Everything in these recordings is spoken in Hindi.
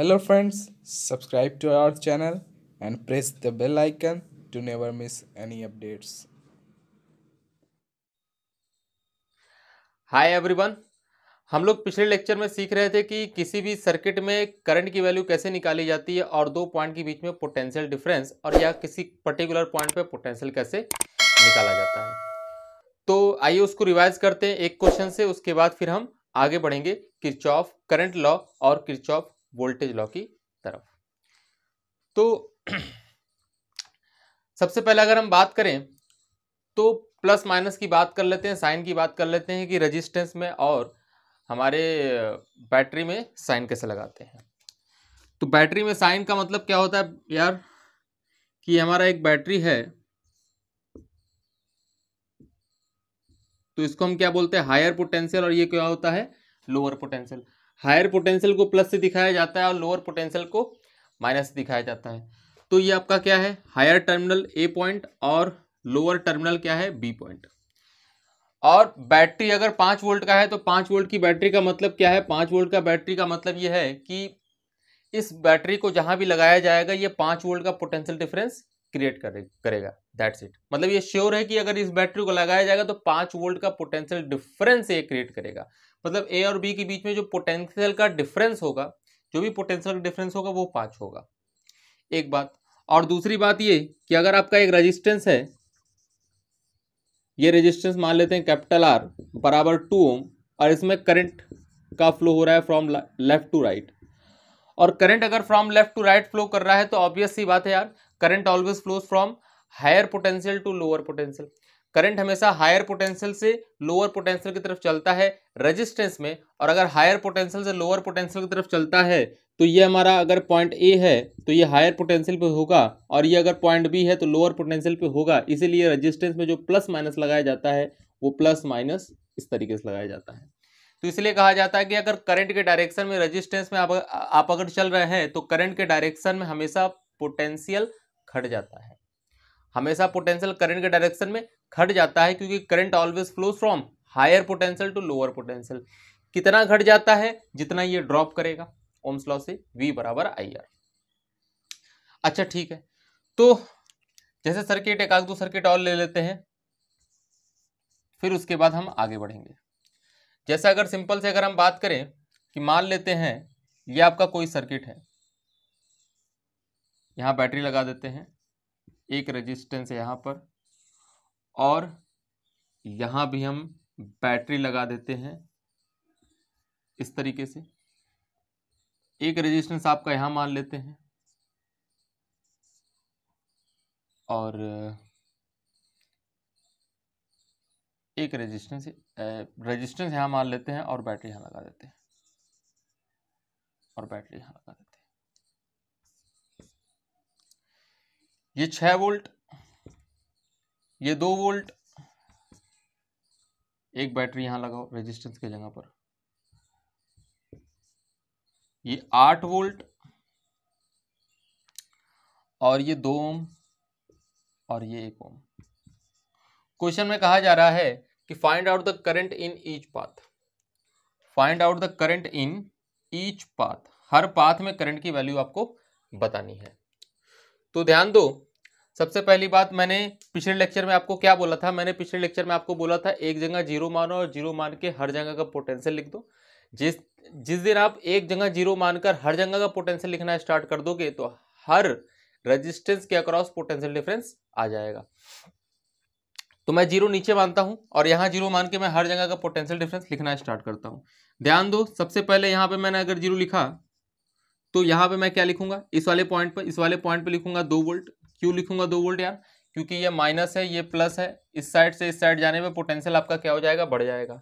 Hello friends, subscribe to our channel and press the bell icon to never miss any updates. Hi everyone हम लोग पिछले लेक्चर में सीख रहे थे कि किसी भी सर्किट में करंट की वैल्यू कैसे निकाली जाती है और दो पॉइंट के बीच में पोटेंशियल डिफरेंस और या किसी पर्टिकुलर पॉइंट पे पोटेंशियल कैसे निकाला जाता है तो आइए उसको रिवाइज करते हैं एक क्वेश्चन से उसके बाद फिर हम आगे बढ़ेंगे किरचॉफ करंट लॉ और किरचॉफ वोल्टेज लॉ की तरफ तो सबसे पहले अगर हम बात करें तो प्लस माइनस की बात कर लेते हैं साइन की बात कर लेते हैं कि रेजिस्टेंस में और हमारे बैटरी में साइन कैसे लगाते हैं तो बैटरी में साइन का मतलब क्या होता है यार कि हमारा एक बैटरी है तो इसको हम क्या बोलते हैं हायर पोटेंशियल और ये क्या होता है लोअर पोटेंशियल हायर पोटेंशियल को प्लस से दिखाया जाता है और लोअर पोटेंशियल को माइनस से दिखाया जाता है तो ये आपका क्या है हायर टर्मिनल ए पॉइंट और लोअर टर्मिनल क्या है बी पॉइंट और बैटरी अगर पाँच वोल्ट का है तो पाँच वोल्ट की बैटरी का मतलब क्या है पाँच वोल्ट का बैटरी का मतलब ये है कि इस बैटरी को जहाँ भी लगाया जाएगा ये पाँच वोल्ट का पोटेंशियल डिफरेंस क्रिएट करे, करेगा दैट्स इट मतलब ये श्योर है कि अगर इस बैटरी को लगाया जाएगा तो पाँच वोल्ट का पोटेंशियल डिफरेंस ये क्रिएट करेगा मतलब ए और बी के बीच में जो पोटेंशियल का डिफरेंस होगा जो भी पोटेंशियल का डिफरेंस होगा वो पाँच होगा एक बात और दूसरी बात ये कि अगर आपका एक रजिस्टेंस है ये रेजिस्टेंस मान लेते हैं कैपिटल आर बराबर टू ओम और इसमें करंट का फ्लो हो रहा है फ्रॉम लेफ्ट टू राइट और करंट अगर from left to right flow कर रहा है तो ऑब्वियस सी बात है यार current always flows from higher potential to lower potential current हमेशा हायर पोटेंशियल से लोअर पोटेंशियल की तरफ चलता है रेजिस्टेंस में और अगर हायर पोटेंशियल से लोअर पोटेंशियल की तरफ चलता है तो ये हमारा अगर पॉइंट ए है तो ये हायर पोटेंशियल पे होगा और ये अगर पॉइंट बी है तो लोअर पोटेंशियल पे होगा इसीलिए रजिस्टेंस में जो प्लस माइनस लगाया जाता है वो प्लस माइनस इस तरीके से लगाया जाता है तो इसलिए कहा जाता है कि अगर करंट के डायरेक्शन में रजिस्टेंस में आप आप अगर चल रहे हैं तो करंट के डायरेक्शन में हमेशा पोटेंशियल घट जाता है हमेशा पोटेंशियल करंट के डायरेक्शन में घट जाता है क्योंकि current always flows from higher potential to lower potential कितना घट जाता है जितना ये ड्रॉप करेगा ओम्स लॉ से वी बराबर आई आर अच्छा ठीक है तो जैसे सर्किट एक आध दो सर्किट और ले लेते हैं फिर उसके बाद हम आगे बढ़ेंगे जैसे अगर सिंपल से अगर हम बात करें कि मान लेते हैं ये आपका कोई सर्किट है यहां बैटरी लगा देते हैं एक रेजिस्टेंस यहाँ पर और यहाँ भी हम बैटरी लगा देते हैं इस तरीके से एक रेजिस्टेंस आपका यहाँ मान लेते हैं और एक रेजिस्टेंस रेजिस्टेंस यहाँ मान लेते हैं और बैटरी यहाँ लगा देते हैं और बैटरी यहाँ लगा देते हैं ये छ वोल्ट ये दो वोल्ट एक बैटरी यहां लगाओ रेजिस्टेंस की जगह पर ये आठ वोल्ट और ये दो ओम और ये एक ओम क्वेश्चन में कहा जा रहा है कि find out the current in each path find out the current in each path हर पाथ में करंट की वैल्यू आपको बतानी है तो ध्यान दो सबसे पहली बात मैंने पिछले लेक्चर में आपको क्या बोला था मैंने पिछले लेक्चर में आपको बोला था एक जगह जीरो मानो और जीरो मान के हर जगह का पोटेंशियल लिख दो जिस जिस दिन आप एक जगह जीरो मानकर हर जगह का पोटेंशियल लिखना स्टार्ट कर दोगे तो हर रेजिस्टेंस के अक्रॉस पोटेंशियल डिफरेंस आ जाएगा तो मैं जीरो नीचे मानता हूं और यहाँ जीरो मान के मैं हर जगह का पोटेंशियल डिफरेंस लिखना स्टार्ट करता हूँ ध्यान दो सबसे पहले यहां पे मैंने अगर जीरो लिखा तो यहाँ पे मैं क्या लिखूंगा इस वाले पॉइंट पर इस वाले पॉइंट पे लिखूंगा दो वोल्ट क्यों लिखूंगा दो वोल्ट यार क्योंकि ये माइनस है ये प्लस है इस साइड से इस साइड जाने में पोटेंशियल आपका क्या हो जाएगा बढ़ जाएगा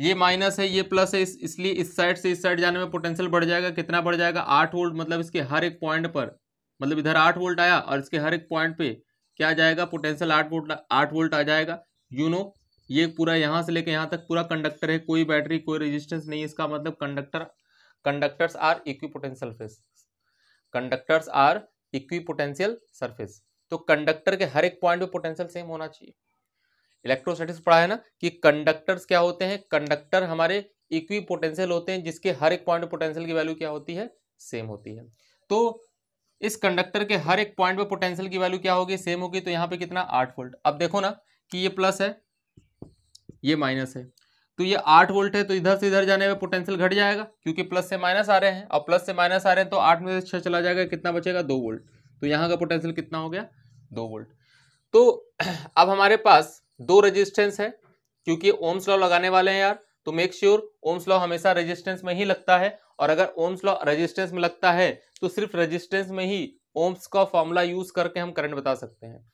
ये माइनस है ये प्लस है इसलिए इस साइड से इस साइड जाने में पोटेंशियल बढ़ जाएगा कितना बढ़ जाएगा आठ वोल्ट मतलब इसके हर एक पॉइंट पर मतलब इधर आठ वोल्ट आया और इसके हर एक पॉइंट पे क्या जाएगा पोटेंशियल आठ वोल्ट आठ वोल्ट आ जाएगा यू you नो know, ये पूरा यहाँ से लेके यहाँ तक पूरा कंडक्टर है कोई बैटरी कोई रेजिस्टेंस नहीं इसका मतलब conductor conductors are equipotential face conductors are equipotential surface तो कंडक्टर के हर एक पॉइंट पे पोटेंशियल सेम होना चाहिए इलेक्ट्रोस्टैटिक्स पढ़ा है ना कि कंडक्टर्स क्या होते हैं कंडक्टर हमारे इक्वी पोटेंशियल होते हैं जिसके हर एक पॉइंट पोटेंशियल की वैल्यू क्या होती है सेम होती है तो इस कंडक्टर के हर एक पॉइंट पे पोटेंशियल की वैल्यू क्या होगी सेम होगी तो यहाँ पे कितना आठ वोल्ट अब देखो ना कि ये प्लस है ये माइनस है तो ये आठ वोल्ट है तो इधर से इधर जाने में पोटेंशियल घट जाएगा क्योंकि प्लस से माइनस आ रहे हैं और प्लस से माइनस आ रहे हैं तो आठ में से छह चला जाएगा कितना बचेगा दो वोल्ट तो यहाँ का पोटेंशियल कितना हो गया दो वोल्ट तो अब हमारे पास दो रजिस्टेंस है क्योंकि ओम्स लॉ लगाने वाले हैं यार तो मेक श्योर ओम्स लॉ हमेशा रेजिस्टेंस में ही लगता है और अगर ओम्स लॉ रेजिस्टेंस में लगता है तो सिर्फ रेजिस्टेंस में ही ओम्स का फॉर्मूला यूज करके हम करंट बता सकते हैं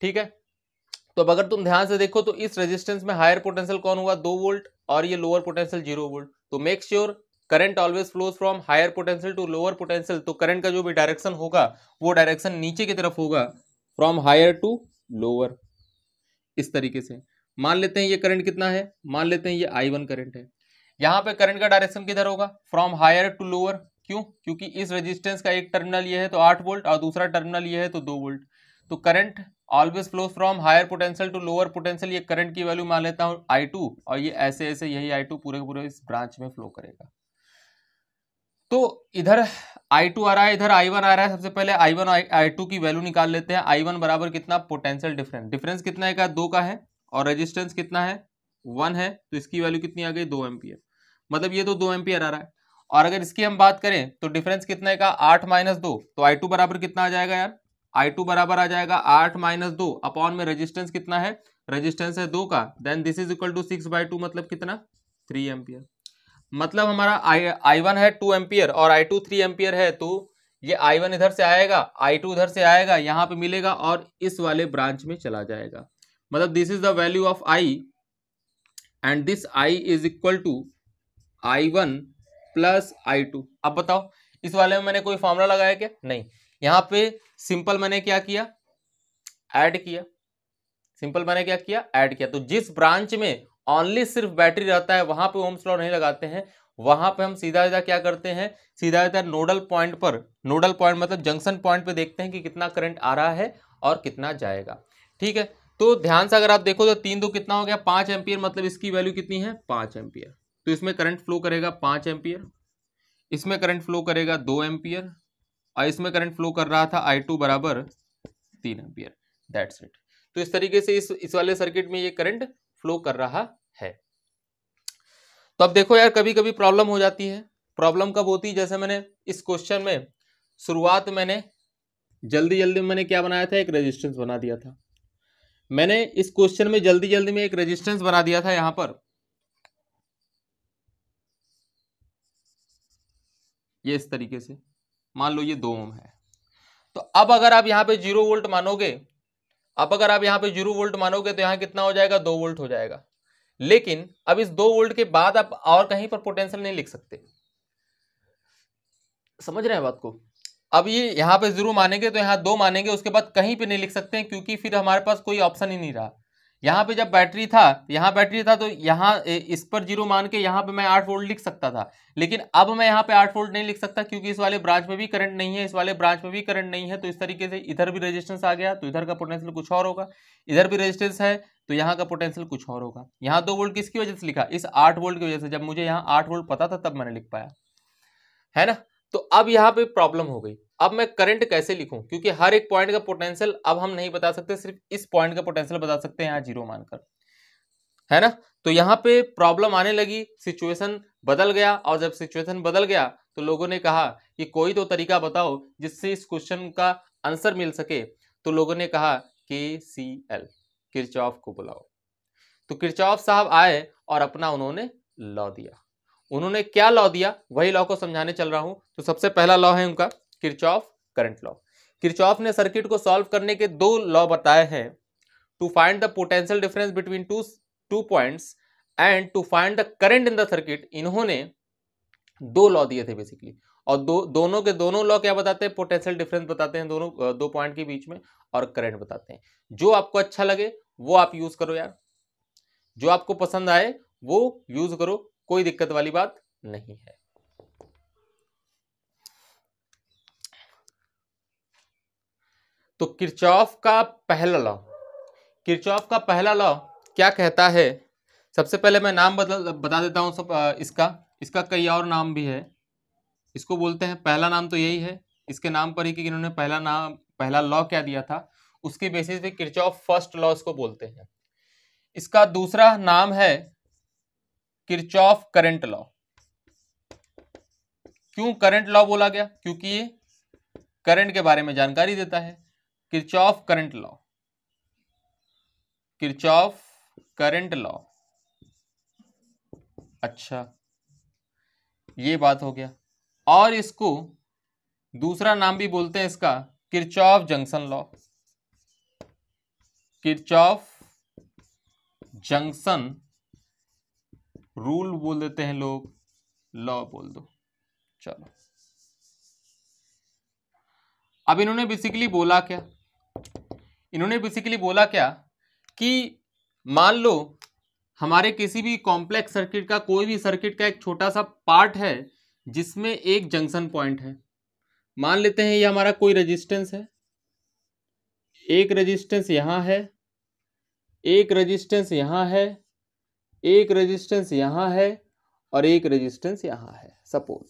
ठीक है तो अब अगर तुम ध्यान से देखो तो इस रेजिस्टेंस में हायर पोटेंशियल कौन हुआ दो वोल्ट और ये लोअर पोटेंशियल जीरो वोल्ट तो make sure current always flows from higher potential to lower potential तो करंट का जो भी डायरेक्शन होगा वो डायरेक्शन नीचे की तरफ होगा फ्रॉम हायर टू लोअर इस तरीके से मान लेते हैं ये करंट कितना है मान लेते हैं ये आई वन करंट है यहाँ पे करंट का डायरेक्शन किधर होगा फ्रॉम हायर टू लोअर क्यों क्योंकि इस रेजिस्टेंस का एक टर्मिनल ये है तो आठ वोल्ट और दूसरा टर्मिनल ये है तो दो वोल्ट तो current always flow from higher potential to lower potential ये करंट की वैल्यू मान लेता हूँ आई टू और ये ऐसे ऐसे यही आई टू पूरे पूरे इस ब्रांच में फ्लो करेगा तो इधर आई टू आ रहा है इधर आई वन आ रहा है सबसे पहले आई वन आई टू की वैल्यू निकाल लेते हैं आई वन बराबर कितना पोटेंशियल डिफरेंस डिफरेंस कितना है का दो का है और रजिस्टेंस कितना है वन है तो इसकी वैल्यू कितनी आ गई दो एम्पियर मतलब ये तो दो एम्पियर आ रहा है और अगर इसकी हम बात करें तो डिफरेंस कितने का आठ माइनस दो तो आई टू बराबर कितना आ जाएगा यार आई टू बराबर आ जाएगा आठ माइनस दो अपॉन में रेजिस्टेंस कितना है रेजिस्टेंस है दो का then this is equal to six by two मतलब कितना थ्री एम्पियर मतलब हमारा आई आई वन है टू एम्पियर और आई टू थ्री एम्पियर है तो ये आई वन इधर से आएगा आई टू उधर से आएगा यहाँ पे मिलेगा और इस वाले ब्रांच में चला जाएगा मतलब this is the value of I and this I is equal to I one plus I two अब बताओ इस वाले में मैंने कोई फॉर्मूला लगाया क्या नहीं यहाँ पे सिंपल मैंने क्या किया ऐड किया सिंपल मैंने क्या किया ऐड किया तो जिस ब्रांच में ऑनली सिर्फ बैटरी रहता है वहां पे होम लॉ नहीं लगाते हैं वहां पे हम सीधा सीधा क्या करते हैं सीधा सीधा नोडल पॉइंट पर नोडल पॉइंट मतलब जंक्शन पॉइंट पे देखते हैं कि कितना करंट आ रहा है और कितना जाएगा ठीक है तो ध्यान से अगर आप देखो तो तीन दो कितना हो गया पांच एम्पियर मतलब इसकी वैल्यू कितनी है पांच एम्पियर तो इसमें करंट फ्लो करेगा पांच एम्पियर इसमें करंट फ्लो करेगा दो एम्पियर और इसमें करंट फ्लो कर रहा था आई टू बराबर तीन एम्पियर दैट्स इट तो इस तरीके से इस इस वाले सर्किट में ये करंट फ्लो कर रहा है तो अब देखो यार कभी कभी प्रॉब्लम हो जाती है प्रॉब्लम कब होती है जैसे मैंने इस क्वेश्चन में शुरुआत मैंने जल्दी जल्दी मैंने क्या बनाया था एक रेजिस्टेंस बना दिया था मैंने इस क्वेश्चन में जल्दी जल्दी में एक रेजिस्टेंस बना दिया था यहां पर ये इस तरीके से मान लो ये दो ओम है तो अब अगर आप यहाँ पे जीरो वोल्ट मानोगे अब अगर आप यहाँ पे जीरो वोल्ट मानोगे तो यहाँ कितना हो जाएगा दो वोल्ट हो जाएगा लेकिन अब इस दो वोल्ट के बाद आप और कहीं पर पोटेंशियल नहीं लिख सकते समझ रहे हैं बात को अब ये यहाँ पे जीरो मानेंगे तो यहाँ दो मानेंगे उसके बाद कहीं पे नहीं लिख सकते हैं क्योंकि फिर हमारे पास कोई ऑप्शन ही नहीं रहा यहाँ पे जब बैटरी था यहाँ बैटरी था तो यहाँ इस पर जीरो मान के यहाँ पे मैं आठ वोल्ट लिख सकता था लेकिन अब मैं यहाँ पे आठ वोल्ट नहीं लिख सकता क्योंकि इस वाले ब्रांच में भी करंट नहीं है इस वाले ब्रांच में भी करंट नहीं है तो इस तरीके से इधर भी रेजिस्टेंस आ गया तो इधर का पोटेंशियल कुछ और होगा इधर भी रजिस्टेंस है तो यहाँ का पोटेंशियल कुछ और होगा यहाँ दो वोल्ट किसकी वजह से लिखा इस आठ वोल्ट की वजह से जब मुझे यहाँ आठ वोल्ट पता था तब मैंने लिख पाया है ना तो अब यहाँ पे प्रॉब्लम हो गई अब मैं करंट कैसे लिखूं क्योंकि हर एक पॉइंट का पोटेंशियल अब हम नहीं बता सकते सिर्फ इस पॉइंट का पोटेंशियल बता सकते हैं यहाँ जीरो मानकर है ना तो यहाँ पे प्रॉब्लम आने लगी सिचुएशन बदल गया और जब सिचुएशन बदल गया तो लोगों ने कहा कि कोई तो तरीका बताओ जिससे इस क्वेश्चन का आंसर मिल सके तो लोगों ने कहा के सी एल किरचॉफ को बुलाओ तो किरचॉफ साहब आए और अपना उन्होंने लॉ दिया उन्होंने क्या लॉ दिया वही लॉ को समझाने चल रहा हूं तो सबसे पहला लॉ है उनका किरचॉफ करंट लॉ किरचॉफ ने सर्किट को सॉल्व करने के दो लॉ बताए हैं to find the potential difference between two two points and to find the current in the circuit इन्होंने दो लॉ दिए थे बेसिकली और दो दोनों के दोनों लॉ क्या बताते हैं पोटेंशियल डिफरेंस बताते हैं दोनों दो पॉइंट के बीच में और करंट बताते हैं जो आपको अच्छा लगे वो आप यूज करो यार जो आपको पसंद आए वो यूज करो कोई दिक्कत वाली बात नहीं है तो किरचॉफ का पहला लॉ किरचॉफ का पहला लॉ क्या कहता है सबसे पहले मैं नाम बदल बता देता हूँ सब इसका इसका कई और नाम भी है इसको बोलते हैं पहला नाम तो यही है इसके नाम पर ही कि इन्होंने पहला नाम पहला लॉ क्या दिया था उसके बेसिस पे किरचॉफ फर्स्ट लॉ इसको बोलते हैं इसका दूसरा नाम है किरचॉफ करंट लॉ क्यों करंट लॉ बोला गया क्योंकि ये करंट के बारे में जानकारी देता है Kirchhoff current law Kirchhoff current law अच्छा ये बात हो गया और इसको दूसरा नाम भी बोलते हैं इसका Kirchhoff junction law Kirchhoff junction rule बोल देते हैं लोग लॉ बोल दो चलो अब इन्होंने बेसिकली बोला क्या इन्होंने बेसिकली बोला क्या कि मान लो हमारे किसी भी कॉम्प्लेक्स सर्किट का कोई भी सर्किट का एक छोटा सा पार्ट है जिसमें एक जंक्शन पॉइंट है मान लेते हैं ये हमारा कोई रेजिस्टेंस है एक रेजिस्टेंस यहाँ है एक रेजिस्टेंस यहाँ है एक रेजिस्टेंस यहाँ है और एक रेजिस्टेंस यहाँ है सपोज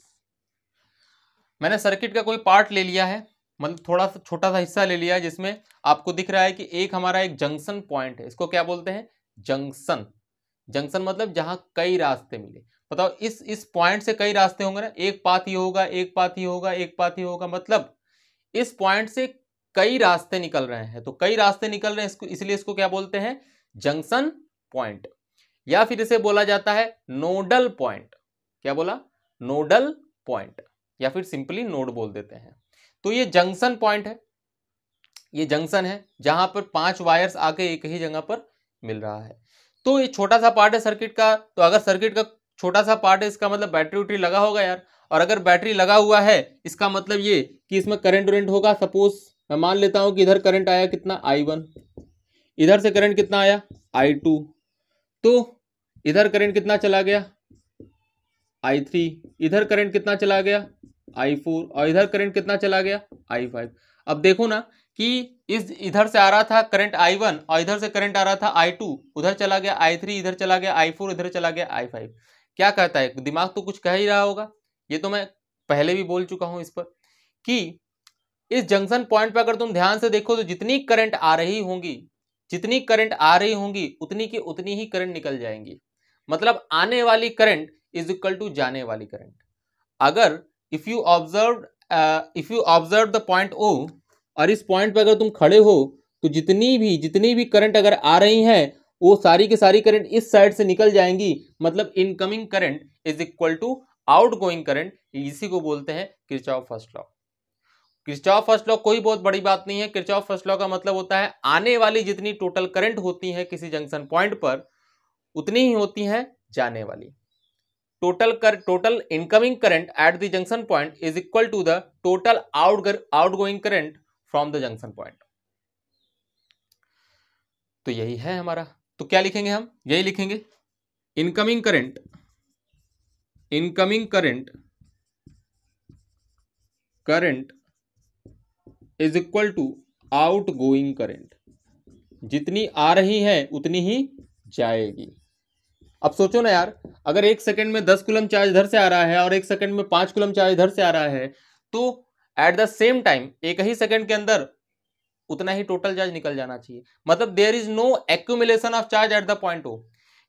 मैंने सर्किट का कोई पार्ट ले लिया है मतलब थोड़ा सा छोटा सा हिस्सा ले लिया जिसमें आपको दिख रहा है कि एक हमारा एक जंक्शन पॉइंट है इसको क्या बोलते हैं जंक्शन जंक्शन मतलब जहां कई रास्ते मिले बताओ इस इस पॉइंट से कई रास्ते होंगे ना एक पाथ ही होगा एक पाथ ही होगा एक पाथ ही होगा मतलब इस पॉइंट से कई रास्ते निकल रहे हैं तो कई रास्ते निकल रहे हैं इसको इसलिए इसको क्या बोलते हैं जंक्शन पॉइंट या फिर इसे बोला जाता है नोडल पॉइंट क्या बोला नोडल पॉइंट या फिर सिंपली नोड बोल देते हैं तो ये जंक्शन पॉइंट है ये जंक्शन है जहां पर पांच वायर्स आके एक ही जगह पर मिल रहा है तो ये छोटा सा पार्ट है सर्किट का तो अगर सर्किट का छोटा सा पार्ट है इसका मतलब बैटरी उटरी लगा होगा यार और अगर बैटरी लगा हुआ है इसका मतलब ये कि इसमें करंट उरेंट होगा सपोज मैं मान लेता हूं कि इधर करंट आया कितना आई वन इधर से करंट कितना आया आई टू तो इधर करंट कितना चला गया आई थ्री इधर करंट कितना चला गया आई फोर और इधर करंट कितना चला गया आई फाइव अब देखो ना कि इस इधर से आ रहा था करंट आई वन और इधर से करंट आ रहा था आई टू उधर चला गया आई थ्री इधर चला गया आई फोर इधर चला गया आई फाइव क्या कहता है दिमाग तो कुछ कह ही रहा होगा ये तो मैं पहले भी बोल चुका हूँ इस पर कि इस जंक्शन पॉइंट पर अगर तुम ध्यान से देखो तो जितनी करंट आ रही होंगी जितनी करंट आ रही होंगी उतनी की उतनी ही करंट निकल जाएंगी मतलब आने वाली करंट इज इक्वल टू जाने वाली करंट अगर if you observe if you observe the point O और इस पॉइंट पर अगर तुम खड़े हो तो जितनी भी जितनी भी करंट अगर आ रही हैं वो सारी की सारी करंट इस साइड से निकल जाएंगी मतलब incoming current is equal to outgoing current इसी को बोलते हैं Kirchhoff first law Kirchhoff first law कोई बहुत बड़ी बात नहीं है क्रिचॉफ फर्स्ट लॉ का मतलब होता है आने वाली जितनी टोटल करंट होती है किसी जंक्शन पॉइंट पर उतनी ही होती है जाने वाली टोटल कर total incoming current at the junction point is equal to the total out outgoing current from the junction point तो यही है हमारा तो क्या लिखेंगे हम यही लिखेंगे incoming current incoming current current is equal to outgoing current जितनी आ रही है उतनी ही जाएगी अब सोचो ना यार अगर एक सेकंड में दस कुलम चार्ज इधर से आ रहा है और एक सेकंड में पांच कुलम चार्ज इधर से आ रहा है तो एट द सेम टाइम एक ही सेकंड के अंदर उतना ही टोटल चार्ज निकल जाना चाहिए मतलब there is no accumulation of charge at the point O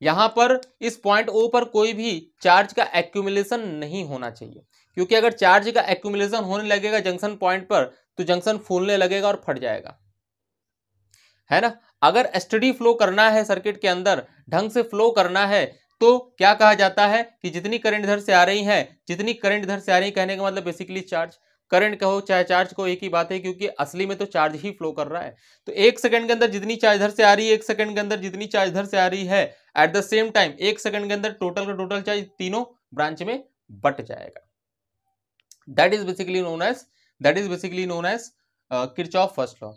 यहां पर इस पॉइंट ओ पर कोई भी चार्ज का एक्यूमुलेशन नहीं होना चाहिए क्योंकि अगर चार्ज का एक्यूमुलेशन होने लगेगा जंक्शन पॉइंट पर तो जंक्शन फूलने लगेगा और फट जाएगा है ना अगर स्टडी फ्लो करना है सर्किट के अंदर ढंग से फ्लो करना है तो क्या कहा जाता है कि जितनी करंट इधर से आ रही है जितनी करंट इधर से आ रही है कहने का मतलब बेसिकली चार्ज करंट कहो चाहे चार्ज को एक ही बात है क्योंकि असली में तो चार्ज ही फ्लो कर रहा है तो एक सेकंड के अंदर जितनी चार्ज इधर से आ रही है एक सेकंड के अंदर जितनी चार्ज इधर से आ रही है एट द सेम टाइम एक सेकंड के अंदर टोटल का टोटल चार्ज तीनों ब्रांच में बट जाएगा that is basically known as that is basically known as Kirchhoff first law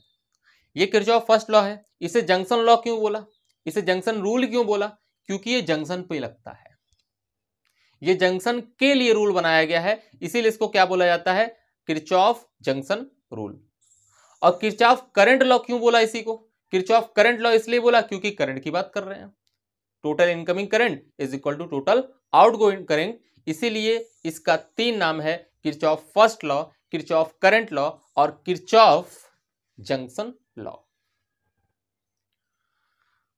ये किरचॉफ फर्स्ट लॉ है इसे जंक्शन लॉ क्यों बोला इसे जंक्शन रूल क्यों बोला क्योंकि ये जंक्शन पे लगता है ये जंक्शन के लिए रूल बनाया गया है इसीलिए इसको क्या बोला जाता है किरचॉफ जंक्शन रूल और किरचॉफ करंट लॉ क्यों बोला इसी को किरचॉफ करंट लॉ इसलिए बोला क्योंकि करंट की बात कर रहे हैं total incoming current is equal to total outgoing current इसीलिए इसका तीन नाम है Kirchhoff first law Kirchhoff current law और किरचॉफ जंक्शन लॉ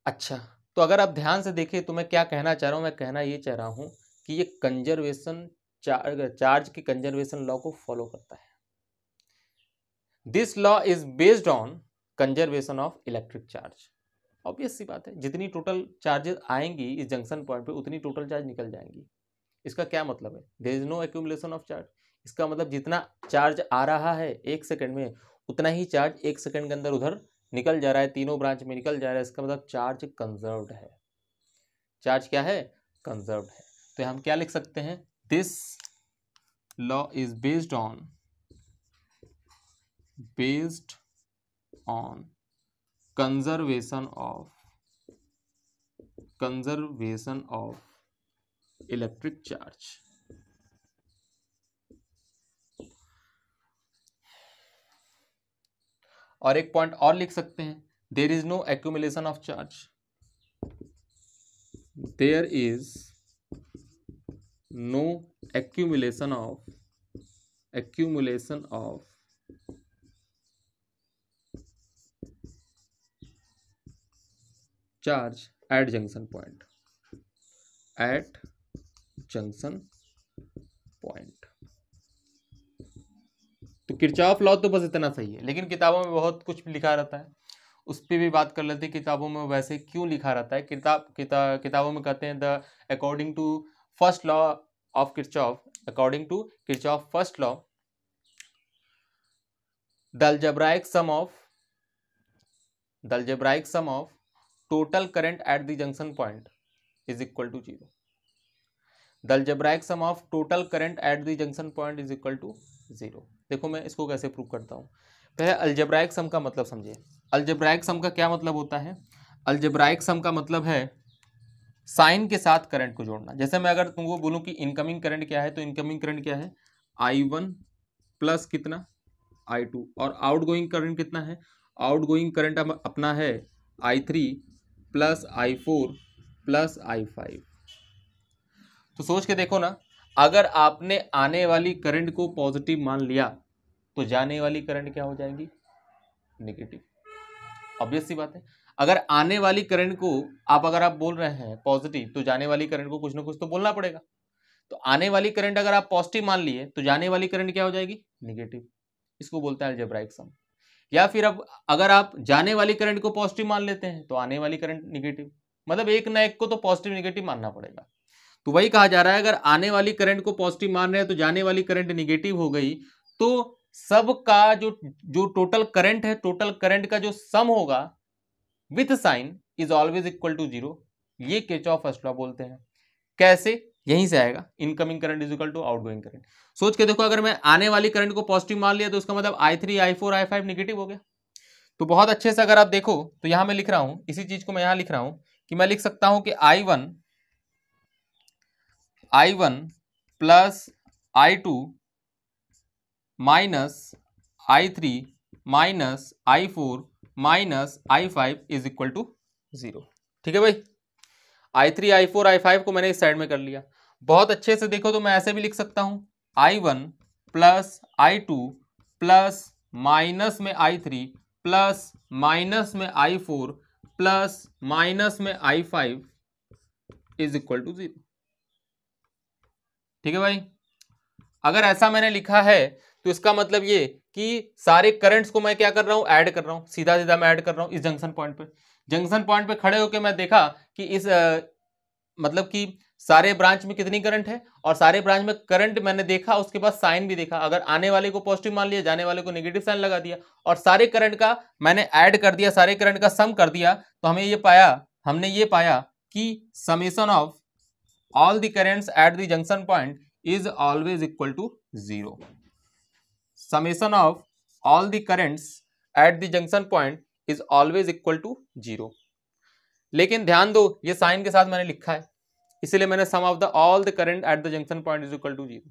अच्छा तो अगर आप ध्यान से देखें तो मैं क्या कहना चाह रहा हूं मैं कहना ये चाह रहा हूं कि ये कंजर्वेशन चार्ज चार्ज की कंजर्वेशन लॉ को फॉलो करता है this law is based on conservation of electric charge obvious सी बात है जितनी टोटल चार्जेस आएंगी इस जंक्शन पॉइंट पे उतनी टोटल चार्ज निकल जाएंगी इसका क्या मतलब है there is no accumulation of charge इसका मतलब जितना चार्ज आ रहा है एक सेकंड में उतना ही चार्ज एक सेकंड के अंदर उधर निकल जा रहा है तीनों ब्रांच में निकल जा रहा है इसका मतलब चार्ज कंजर्व है चार्ज क्या है कंजर्व है तो हम क्या लिख सकते हैं this law is based on based on conservation of conservation of electric charge और एक पॉइंट और लिख सकते हैं there is no accumulation of charge there is no accumulation of accumulation of charge at junction point at junction तो किरचॉफ लॉ तो बस इतना सही है लेकिन किताबों में बहुत कुछ लिखा रहता है उस पर भी बात कर लेते हैं किताबों में वैसे क्यों लिखा रहता है किताब किता, किताबों में कहते हैं the according to first law of Kirchhoff according to Kirchhoff first law the algebraic sum of the algebraic sum of total current at the junction point is equal to zero the algebraic sum of total current at the junction point is equal to zero देखो मैं इसको कैसे प्रूव करता हूँ पहले अल्जब्राइक सम का मतलब समझिए अल्जब्राइक सम का क्या मतलब होता है अल्जब्राइक सम का मतलब है साइन के साथ करंट को जोड़ना जैसे मैं अगर तुमको बोलूँ कि इनकमिंग करंट क्या है तो इनकमिंग करंट क्या है आई वन प्लस कितना आई टू और आउट गोइंग करंट कितना है आउट गोइंग करंट अपना है I three plus I four plus I five तो सोच के देखो ना अगर आपने आने वाली करंट को पॉजिटिव मान लिया तो जाने वाली करंट क्या हो जाएगी नेगेटिव ऑब्वियस सी बात है अगर आने वाली करंट को आप अगर आप बोल रहे हैं पॉजिटिव तो जाने वाली करंट को कुछ ना कुछ तो बोलना पड़ेगा तो आने वाली करंट अगर आप पॉजिटिव मान लिए तो जाने वाली करंट क्या हो जाएगी निगेटिव इसको बोलते हैं अल्जेब्राइक सम या फिर अब अगर आप जाने वाली करंट को पॉजिटिव मान लेते हैं तो आने वाली करंट निगेटिव मतलब एक ना एक को तो पॉजिटिव निगेटिव मानना पड़ेगा तो वही कहा जा रहा है अगर आने वाली करंट को पॉजिटिव मान रहे हैं तो जाने वाली करंट निगेटिव हो गई तो सब का जो जो टोटल करंट है टोटल करंट का जो सम होगा with sign is always equal to zero ये केच ऑफ फर्स्ट लॉ बोलते हैं कैसे यहीं से आएगा incoming current is equal to outgoing current सोच के देखो अगर मैं आने वाली करंट को पॉजिटिव मान लिया तो उसका मतलब I three I four I five negative हो गया तो बहुत अच्छे से अगर आप देखो तो यहां मैं लिख रहा हूँ इसी चीज को मैं यहां लिख रहा हूं कि मैं लिख सकता हूँ कि I one I one plus I two minus I three minus I four minus I five is equal to zero ठीक है भाई I three I four I five को मैंने इस साइड में कर लिया बहुत अच्छे से देखो तो मैं ऐसे भी लिख सकता हूँ I one plus I two plus minus में आई थ्री प्लस माइनस में आई फोर प्लस माइनस में I five is equal to zero ठीक है भाई अगर ऐसा मैंने लिखा है तो इसका मतलब ये कि सारे करंट्स को मैं क्या कर रहा हूँ ऐड कर रहा हूँ सीधा सीधा मैं ऐड कर रहा हूँ इस जंक्शन पॉइंट पे जंक्शन पॉइंट पे खड़े होकर मैं देखा कि इस आ, मतलब कि सारे ब्रांच में कितनी करंट है और सारे ब्रांच में करंट मैंने देखा उसके बाद साइन भी देखा अगर आने वाले को पॉजिटिव मान लिया जाने वाले को नेगेटिव साइन लगा दिया और सारे करंट का मैंने ऐड कर दिया सारे करंट का सम कर दिया तो हमें ये पाया हमने ये पाया कि summation of all the currents at the junction point is always equal to zero summation of all the currents at the junction point is always equal to zero लेकिन ध्यान दो ये साइन के साथ मैंने लिखा है इसलिए मैंने sum of the all the current at the junction point is equal to zero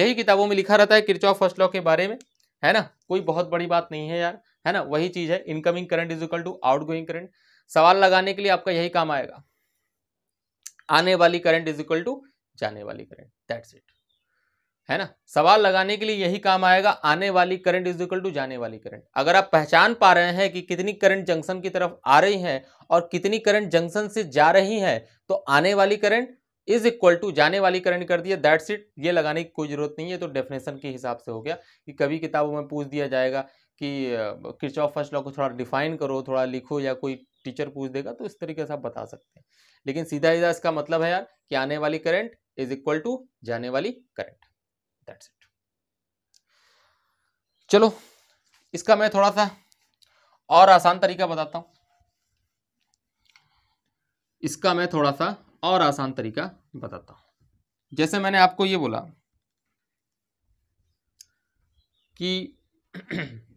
यही किताबों में लिखा रहता है किरचॉफ फर्स्ट लॉ के बारे में है ना कोई बहुत बड़ी बात नहीं है यार है ना वही चीज़ है incoming current is equal to outgoing current सवाल लगाने के लिए आपका यही काम आएगा आने वाली करंट इज इक्वल टू जाने वाली करंट दैट्स इट है ना सवाल लगाने के लिए यही काम आएगा आने वाली करंट इज इक्वल टू जाने वाली करंट अगर आप पहचान पा रहे हैं कि कितनी करंट जंक्शन की तरफ आ रही है और कितनी करंट जंक्शन से जा रही है तो आने वाली करंट इज इक्वल टू जाने वाली करंट कर दिया दैट्स इट ये लगाने की कोई जरूरत नहीं है तो डेफिनेशन के हिसाब से हो गया कि कभी किताबों में पूछ दिया जाएगा कि किचॉफ फर्स्ट लॉ को थोड़ा डिफाइन करो थोड़ा लिखो या कोई टीचर पूछ देगा तो इस तरीके से आप बता सकते हैं लेकिन सीधा सीधा इसका मतलब है यार कि आने वाली करंट इज इक्वल टू जाने वाली करंट दैट्स इट चलो इसका मैं थोड़ा सा और आसान तरीका बताता हूं इसका मैं थोड़ा सा और आसान तरीका बताता हूं जैसे मैंने आपको ये बोला कि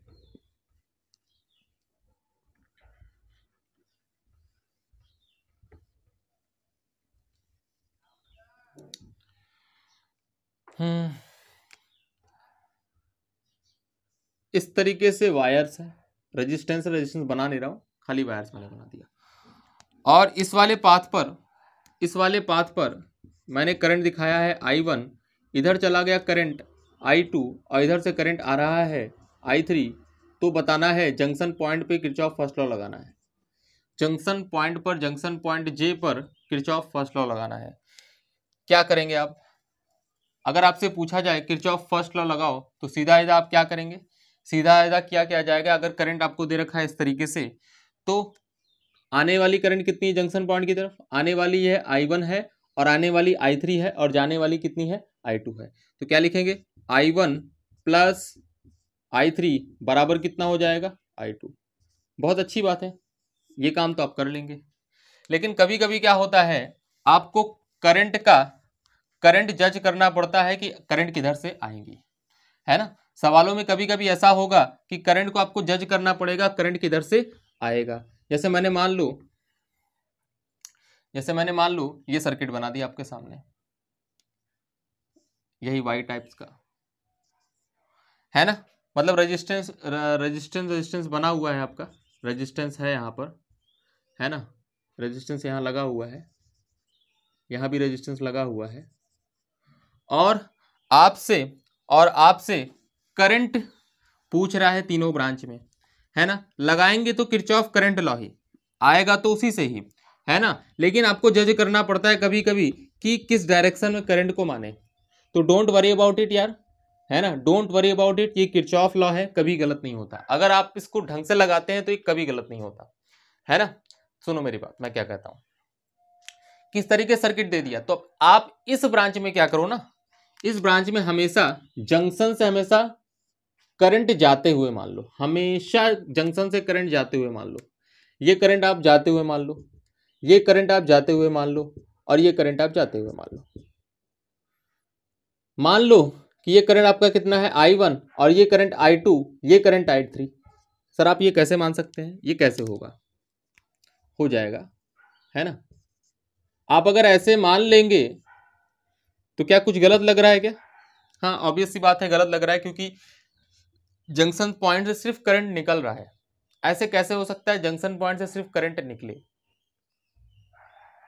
हम्म। इस तरीके से वायर्स है रेजिस्टेंस रेजिस्टेंस बना नहीं रहा हूं खाली वायर्स मैंने बना दिया और इस वाले पाथ पर इस वाले पाथ पर मैंने करंट दिखाया है आई वन इधर चला गया करंट आई टू और इधर से करंट आ रहा है आई थ्री तो बताना है जंक्शन पॉइंट पे किरचॉफ फर्स्ट लॉ लगाना है जंक्शन पॉइंट पर जंक्शन पॉइंट जे पर किरचॉफ फर्स्ट लॉ लगाना है क्या करेंगे आप अगर आपसे पूछा जाए किरचॉफ फर्स्ट लॉ लगाओ तो सीधा आयदा आप क्या करेंगे सीधा आयदा क्या किया जाएगा अगर करंट आपको दे रखा है इस तरीके से तो आने वाली करंट कितनी है जंक्शन पॉइंट की तरफ आने वाली यह आई वन है और आने वाली आई थ्री है और जाने वाली कितनी है आई टू है तो क्या लिखेंगे I one plus I three बराबर कितना हो जाएगा आई टू बहुत अच्छी बात है ये काम तो आप कर लेंगे लेकिन कभी कभी क्या होता है आपको करंट का करंट जज करना पड़ता है कि करंट किधर से आएंगी है ना सवालों में कभी कभी ऐसा होगा कि करंट को आपको जज करना पड़ेगा करंट किधर से आएगा जैसे मैंने मान लू जैसे मैंने मान लू ये सर्किट बना दिया आपके सामने यही वाई टाइप्स का है ना मतलब रेजिस्टेंस रेजिस्टेंस रेजिस्टेंस बना हुआ है आपका रेजिस्टेंस है यहाँ पर है ना रेजिस्टेंस यहाँ लगा हुआ है यहाँ भी रेजिस्टेंस लगा हुआ है और आपसे और आपसे करंट पूछ रहा है तीनों ब्रांच में है ना लगाएंगे तो किरचॉफ करंट लॉ ही आएगा तो उसी से ही है ना लेकिन आपको जज करना पड़ता है कभी कभी कि किस डायरेक्शन में करंट को माने तो डोंट वरी अबाउट इट यार है ना डोंट वरी अबाउट इट ये किरचॉफ लॉ है कभी गलत नहीं होता अगर आप इसको ढंग से लगाते हैं तो ये कभी गलत नहीं होता है ना सुनो मेरी बात मैं क्या कहता हूँ किस तरीके सर्किट दे दिया तो आप इस ब्रांच में क्या करो ना इस ब्रांच में हमेशा जंक्शन से हमेशा करंट जाते हुए मान लो हमेशा जंक्शन से करंट जाते हुए मान लो ये करंट आप जाते हुए मान लो ये करंट आप जाते हुए मान लो और ये करंट आप जाते हुए मान लो मान लो कि ये करंट आपका कितना है आई वन और ये करंट आई टू ये करंट आई थ्री सर आप ये कैसे मान सकते हैं ये कैसे होगा हो जाएगा है ना आप अगर ऐसे मान लेंगे तो क्या कुछ गलत लग रहा है क्या हाँ ऑब्वियस सी बात है गलत लग रहा है क्योंकि जंक्शन पॉइंट से सिर्फ करंट निकल रहा है ऐसे कैसे हो सकता है जंक्शन पॉइंट से सिर्फ करंट निकले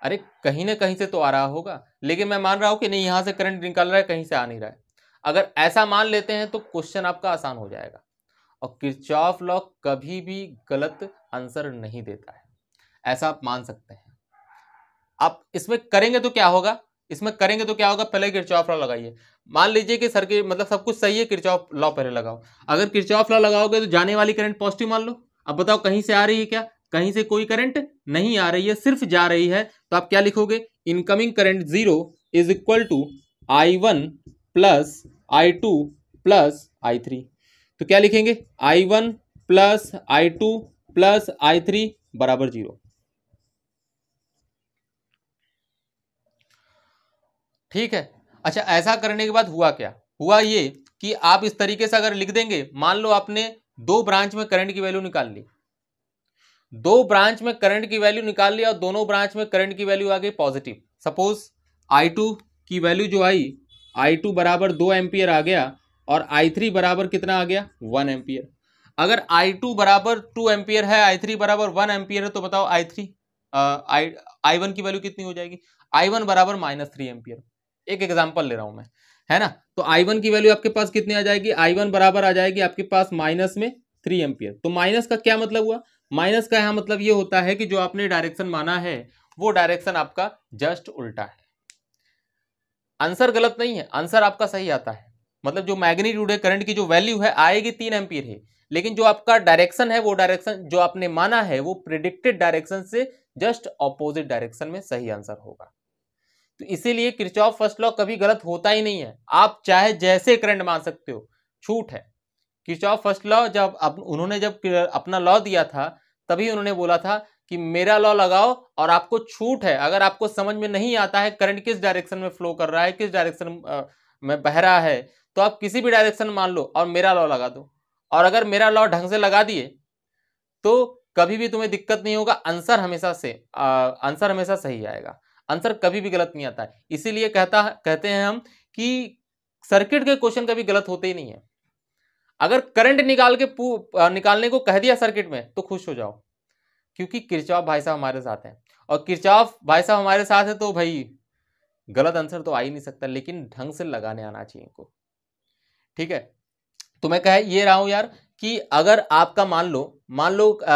अरे कहीं ना कहीं से तो आ रहा होगा लेकिन मैं मान रहा हूं कि नहीं यहां से करंट निकल रहा है कहीं से आ नहीं रहा है अगर ऐसा मान लेते हैं तो क्वेश्चन आपका आसान हो जाएगा और किरचॉफ लॉ कभी भी गलत आंसर नहीं देता है ऐसा आप मान सकते हैं आप इसमें करेंगे तो क्या होगा इसमें करेंगे तो क्या होगा पहले किरचॉफ लॉ लगाइए मान लीजिए कि सर्किट मतलब सब कुछ सही है किरचॉफ लॉ पहले लगाओ अगर किरचॉफ लॉ लगाओगे तो जाने वाली करंट पॉजिटिव मान लो अब बताओ कहीं से आ रही है क्या कहीं से कोई करंट नहीं आ रही है सिर्फ जा रही है तो आप क्या लिखोगे incoming current zero is equal to I one plus I two plus I three तो क्या लिखेंगे I one plus I two plus I three बराबर जीरो ठीक है अच्छा ऐसा करने के बाद हुआ क्या हुआ ये कि आप इस तरीके से अगर लिख देंगे मान लो आपने दो ब्रांच में करंट की वैल्यू निकाल ली दो ब्रांच में करंट की वैल्यू निकाल ली और दोनों ब्रांच में करंट की वैल्यू आ गई पॉजिटिव सपोज आई टू की वैल्यू जो आई आई टू बराबर दो एम्पियर आ गया और आई थ्री बराबर कितना आ गया वन एम्पियर अगर आई टू बराबर टू एम्पियर है आई थ्री बराबर वन एम्पियर है तो बताओ आई थ्री आई वन की वैल्यू कितनी हो जाएगी आई वन बराबर माइनस थ्री एम्पियर एक एग्जाम्पल ले रहा हूं मैं है ना तो आई वन की वैल्यू आपके पास कितनी आ जाएगी आई वन बराबर आ जाएगी आपके पास माइनस में थ्री एम्पियर तो माइनस का क्या मतलब हुआ माइनस का यहां मतलब ये होता है कि जो आपने डायरेक्शन माना है वो डायरेक्शन आपका जस्ट उल्टा है आंसर गलत नहीं है आंसर आपका सही आता है मतलब जो मैग्नीट्यूड है करंट की जो वैल्यू है आएगी तीन एम्पियर है लेकिन जो आपका डायरेक्शन है वो डायरेक्शन जो आपने माना है वो प्रिडिक्टेड डायरेक्शन से जस्ट ऑपोजिट डायरेक्शन में सही आंसर होगा तो इसीलिए क्रिचॉफ फर्स्ट लॉ कभी गलत होता ही नहीं है आप चाहे जैसे करंट मान सकते हो छूट है क्रिचॉफ फर्स्ट लॉ जब अप, उन्होंने जब अपना लॉ दिया था तभी उन्होंने बोला था कि मेरा लॉ लगाओ और आपको छूट है अगर आपको समझ में नहीं आता है करंट किस डायरेक्शन में फ्लो कर रहा है किस डायरेक्शन में बह रहा है तो आप किसी भी डायरेक्शन मान लो और मेरा लॉ लगा दो और अगर मेरा लॉ ढंग से लगा दिए तो कभी भी तुम्हें दिक्कत नहीं होगा आंसर हमेशा से आंसर हमेशा सही आएगा आंसर कभी भी गलत नहीं आता है इसीलिए कहता कहते हैं हम कि सर्किट के क्वेश्चन कभी गलत होते ही नहीं है अगर करंट निकाल के निकालने को कह दिया सर्किट में तो खुश हो जाओ क्योंकि किरचॉफ भाई साहब हमारे साथ हैं और किरचॉफ भाई साहब हमारे साथ है तो भाई गलत आंसर तो आ ही नहीं सकता लेकिन ढंग से लगाने आना चाहिए इनको ठीक है तो मैं कह ये रहा हूं यार कि अगर आपका मान लो मान लो आ,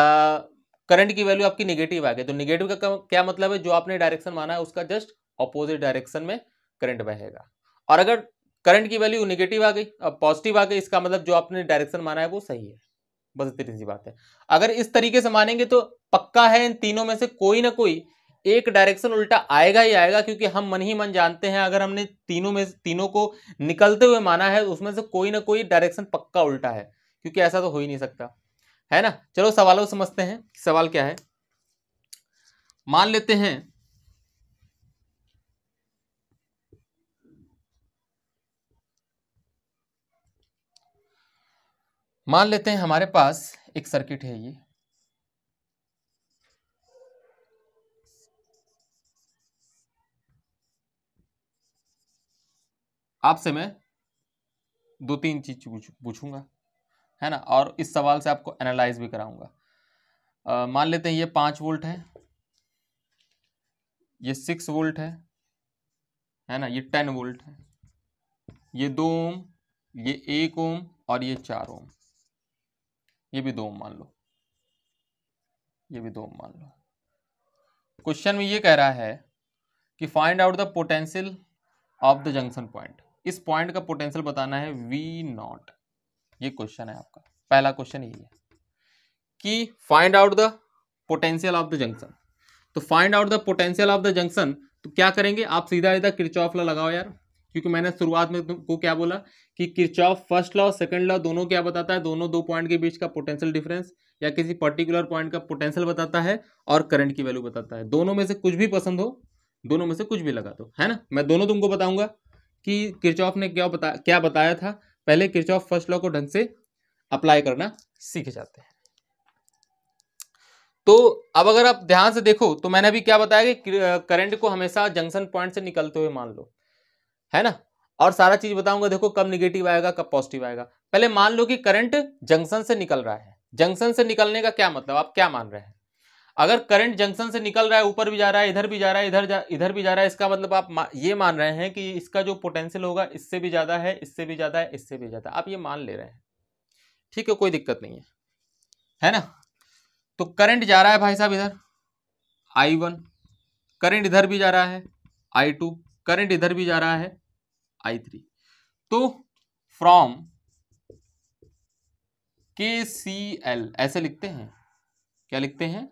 करंट की वैल्यू आपकी निगेटिव आ गई तो निगेटिव का क्या मतलब है जो आपने डायरेक्शन माना है उसका जस्ट अपोजिट डायरेक्शन में करंट बहेगा और अगर करंट की वैल्यू निगेटिव आ गई अब पॉजिटिव आ गई इसका मतलब जो आपने डायरेक्शन माना है वो सही है बस इतनी सी बात है अगर इस तरीके से मानेंगे तो पक्का है इन तीनों में से कोई ना कोई एक डायरेक्शन उल्टा आएगा ही आएगा क्योंकि हम मन ही मन जानते हैं अगर हमने तीनों में तीनों को निकलते हुए माना है उसमें से कोई ना कोई डायरेक्शन पक्का उल्टा है क्योंकि ऐसा तो हो ही नहीं सकता है ना चलो सवालों समझते हैं सवाल क्या है मान लेते हैं मान लेते हैं हमारे पास एक सर्किट है ये आपसे मैं दो तीन चीज पूछूंगा है ना और इस सवाल से आपको एनालाइज भी कराऊंगा मान लेते हैं ये पाँच वोल्ट है ये सिक्स वोल्ट है है ना ये टेन वोल्ट है ये दो ओम ये एक ओम और ये चार ओम ये भी दो ओम मान लो ये भी दो ओम मान लो क्वेश्चन में ये कह रहा है कि find out the potential of the junction point इस पॉइंट का पोटेंशियल बताना है वी नॉट ये क्वेश्चन है आपका पहला क्वेश्चन यही है कि find out the potential of the junction तो find out the potential of the junction तो क्या करेंगे आप सीधा सीधा किरचॉफ लॉ लगाओ यार क्योंकि मैंने शुरुआत में तुमको क्या बोला कि Kirchhoff first law second law दोनों क्या बताता है दोनों दो पॉइंट के बीच का पोटेंशियल डिफरेंस या किसी पर्टिकुलर पॉइंट का पोटेंशियल बताता है और करंट की वैल्यू बताता है दोनों में से कुछ भी पसंद हो दोनों में से कुछ भी लगा दो है ना मैं दोनों तुमको बताऊंगा कि किरचॉफ ने क्या बता क्या बताया था पहले किरचॉफ फर्स्ट लॉ को ढंग से अप्लाई करना सीख जाते हैं तो अब अगर आप ध्यान से देखो तो मैंने अभी क्या बताया कि करंट को हमेशा जंक्शन पॉइंट से निकलते हुए मान लो है ना और सारा चीज बताऊंगा देखो कब निगेटिव आएगा कब पॉजिटिव आएगा पहले मान लो कि करंट जंक्शन से निकल रहा है जंक्शन से निकलने का क्या मतलब आप क्या मान रहे हैं अगर करंट जंक्शन से निकल रहा है ऊपर भी जा रहा है इधर भी जा रहा है इधर जा इधर भी जा रहा है इसका मतलब आप ये मान रहे हैं कि इसका जो पोटेंशियल होगा इससे भी ज़्यादा है इससे भी ज़्यादा है इससे भी ज़्यादा आप ये मान ले रहे हैं ठीक है कोई दिक्कत नहीं है है ना तो करंट जा रहा है भाई साहब इधर आई वन करंट इधर भी जा रहा है आई टू करंट इधर भी जा रहा है आई थ्री तो फ्रॉम के सी एल ऐसे लिखते हैं क्या लिखते हैं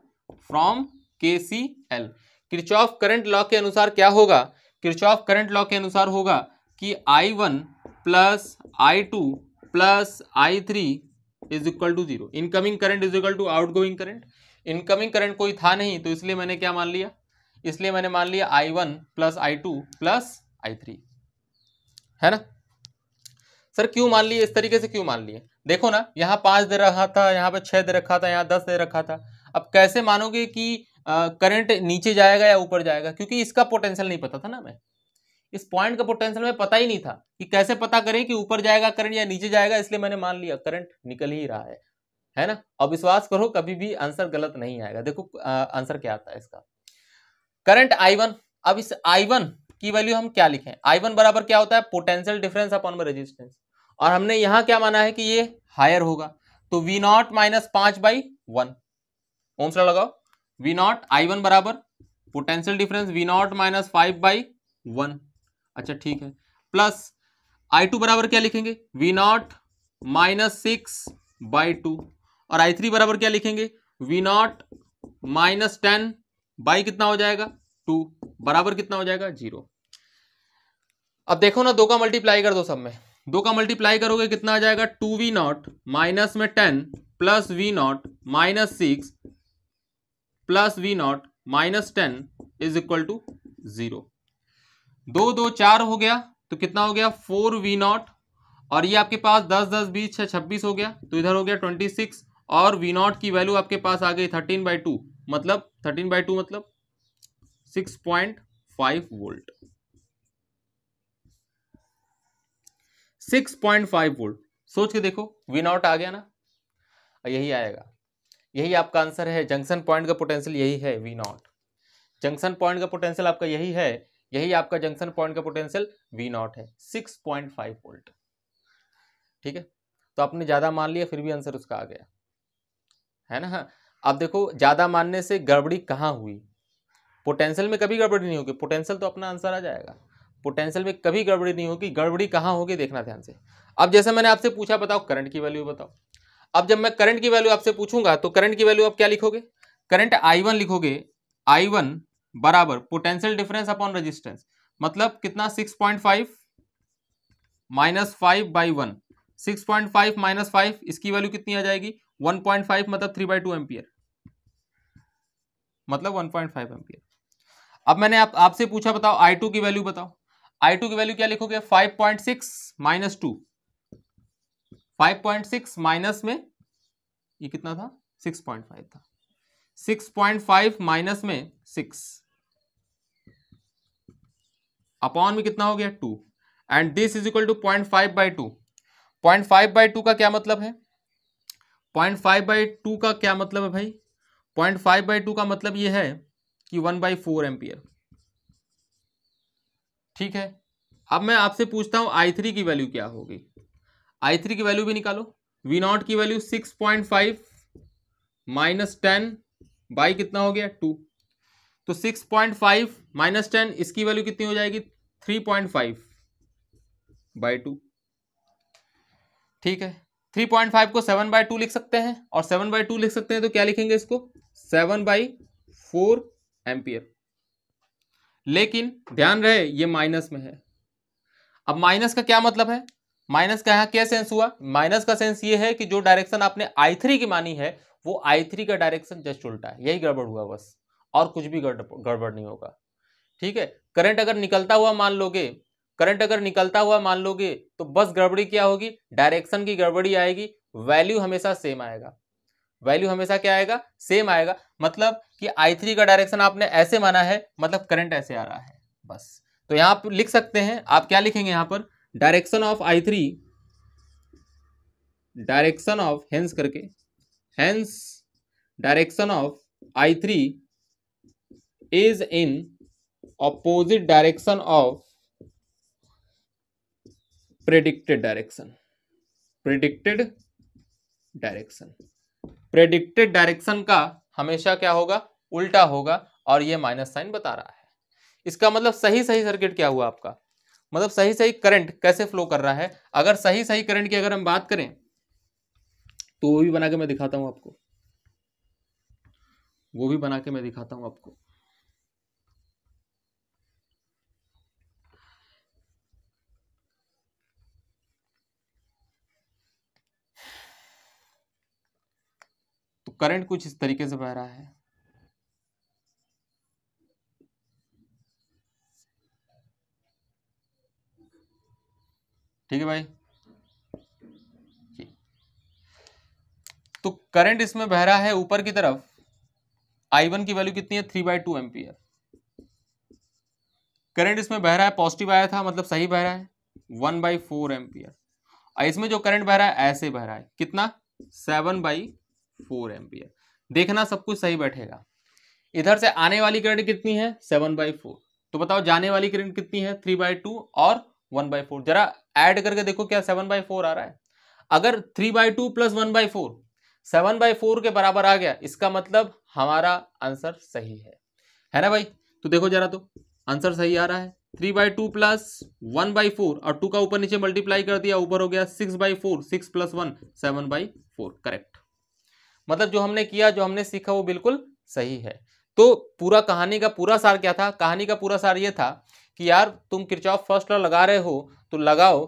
from K C L Kirchhoff current law के अनुसार क्या होगा क्रिचॉफ करंट लॉ के अनुसार होगा कि I one plus I two plus I three is equal to zero incoming current is equal to outgoing current incoming current कोई था नहीं तो इसलिए मैंने क्या मान लिया इसलिए मैंने मान लिया I one plus I two plus I three है ना सर क्यों मान लिए इस तरीके से क्यों मान लिए देखो ना यहाँ पांच दे रखा था यहाँ पे छह दे रखा था यहाँ दस दे रखा था अब कैसे मानोगे कि करंट नीचे जाएगा या ऊपर जाएगा क्योंकि इसका पोटेंशियल नहीं पता था ना मैं इस पॉइंट का पोटेंशियल में पता ही नहीं था कि कैसे पता करें कि ऊपर जाएगा करंट या नीचे जाएगा इसलिए मैंने मान लिया करंट निकल ही रहा है है ना अब विश्वास करो कभी भी आंसर गलत नहीं आएगा देखो आंसर क्या आता है इसका करंट आई वन अब इस आई वन की वैल्यू हम क्या लिखें आई वन बराबर क्या होता है पोटेंशियल डिफरेंस अपॉन में रेजिस्टेंस और हमने यहां क्या माना है कि ये हायर होगा तो वी नॉट माइनस पांच बाई वन कौन सा लगाओ वी नॉट आई वन बराबर potential difference V naught minus five by one अच्छा ठीक है प्लस आई टू बराबर क्या लिखेंगे V naught minus six by two और आई थ्री बराबर क्या लिखेंगे V naught minus ten by कितना हो जाएगा टू बराबर कितना हो जाएगा जीरो अब देखो ना दो का मल्टीप्लाई कर दो सब में दो का मल्टीप्लाई करोगे कितना आ जाएगा टू वी नॉट माइनस में ten plus V naught minus six plus V naught minus ten is equal to zero दो दो चार हो गया तो कितना हो गया फोर वी नॉट और ये आपके पास दस दस बीस छः छब्बीस हो गया तो इधर हो गया ट्वेंटी सिक्स और वी नॉट की वैल्यू आपके पास आ गई थर्टीन बाई टू मतलब थर्टीन बाई टू मतलब six point five volt six point five volt सोच के देखो वी नॉट आ गया ना यही आएगा यही आपका आंसर है जंक्शन पॉइंट का पोटेंशियल यही है वी नॉट जंक्शन पॉइंट का पोटेंशियल आपका यही है यही आपका जंक्शन पॉइंट का पोटेंशियल वी नॉट है सिक्स पॉइंट फाइव वोल्ट ठीक है तो आपने ज़्यादा मान लिया फिर भी आंसर उसका आ गया है ना हाँ। अब देखो ज़्यादा मानने से गड़बड़ी कहाँ हुई पोटेंशियल में कभी गड़बड़ी नहीं होगी पोटेंशियल तो अपना आंसर आ जाएगा पोटेंशियल में कभी गड़बड़ी नहीं होगी गड़बड़ी कहाँ होगी देखना ध्यान से अब जैसे मैंने आपसे पूछा बताओ करंट की वैल्यू बताओ अब जब मैं करंट की वैल्यू आपसे पूछूंगा तो करंट की वैल्यू आप क्या लिखोगे करंट आई वन लिखोगे आई वन बराबर पोटेंशियल डिफरेंस अपॉन रेजिस्टेंस मतलब कितना six point five minus five by one six point five minus five इसकी वैल्यू कितनी आ जाएगी वन पॉइंट फाइव मतलब थ्री बाई टू एम्पियर मतलब वन पॉइंट फाइव एम्पियर अब मैंने आप आपसे पूछा बताओ आई टू की वैल्यू बताओ आई टू की वैल्यू क्या लिखोगे five point six minus two 5.6 minus में ये कितना था 6.5 था 6.5 माइनस में 6 अपॉन में कितना हो गया 2 and this is equal to point five by two point five by two का क्या मतलब है पॉइंट फाइव बाई टू का क्या मतलब है भाई पॉइंट फाइव बाई टू का मतलब ये है कि वन बाई फोर एम्पियर ठीक है अब मैं आपसे पूछता हूं आई थ्री की वैल्यू क्या होगी आई थ्री की वैल्यू भी निकालो वी नॉट की value six point five minus ten by कितना हो गया टू तो six point five minus ten इसकी वैल्यू कितनी हो जाएगी three point five by two ठीक है थ्री पॉइंट फाइव को सेवन बाई टू लिख सकते हैं और सेवन बाई टू लिख सकते हैं तो क्या लिखेंगे इसको सेवन बाई फोर एम्पियर लेकिन ध्यान रहे ये माइनस में है अब माइनस का क्या मतलब है माइनस का यहाँ क्या सेंस हुआ माइनस का सेंस ये है कि जो डायरेक्शन आपने आई थ्री की मानी है वो आई थ्री का डायरेक्शन जस्ट उल्टा है यही गड़बड़ हुआ बस और कुछ भी गड़बड़ नहीं होगा ठीक है करंट अगर निकलता हुआ मान लोगे करंट अगर निकलता हुआ मान लोगे तो बस गड़बड़ी क्या होगी डायरेक्शन की गड़बड़ी आएगी वैल्यू हमेशा सेम आएगा वैल्यू हमेशा क्या आएगा सेम आएगा मतलब कि आई थ्री का डायरेक्शन आपने ऐसे माना है मतलब करंट ऐसे आ रहा है बस तो यहाँ आप लिख सकते हैं आप क्या लिखेंगे यहाँ पर direction of I three direction of hence करके hence direction of I three is in opposite direction of predicted direction predicted direction predicted direction का हमेशा क्या होगा उल्टा होगा और ये माइनस साइन बता रहा है इसका मतलब सही सही सर्किट क्या हुआ आपका मतलब सही सही करंट कैसे फ्लो कर रहा है अगर सही सही करंट की अगर हम बात करें तो वो भी बना के मैं दिखाता हूं आपको वो भी बना के मैं दिखाता हूं आपको तो करंट कुछ इस तरीके से बह रहा है ठीक है भाई तो करंट इसमें बह रहा है ऊपर की तरफ आई वन की वैल्यू कितनी है three by two ampere current इसमें बह रहा है पॉजिटिव आया था मतलब सही बह रहा है वन बाई फोर एम्पियर इसमें जो करंट बह रहा है ऐसे बह रहा है कितना सेवन बाई फोर एम्पियर देखना सब कुछ सही बैठेगा इधर से आने वाली करंट कितनी है सेवन बाई फोर तो बताओ जाने वाली करंट कितनी है थ्री बाई टू और वन बाई फोर जरा ऐड करके देखो क्या सेवन बाई फोर आ रहा है अगर three by two plus one by four seven by four के बराबर आ गया इसका मतलब हमारा आंसर सही है है ना भाई तो देखो जरा तो आंसर सही आ रहा है three by two plus one by four और टू का ऊपर नीचे मल्टीप्लाई कर दिया ऊपर हो गया six by four six plus one seven by four correct मतलब जो हमने किया जो हमने सीखा वो बिल्कुल सही है तो पूरा कहानी का पूरा सार क्या था कहानी का पूरा सार ये था कि यार तुम किरचॉफ फर्स्ट लॉ लगा रहे हो तो लगाओ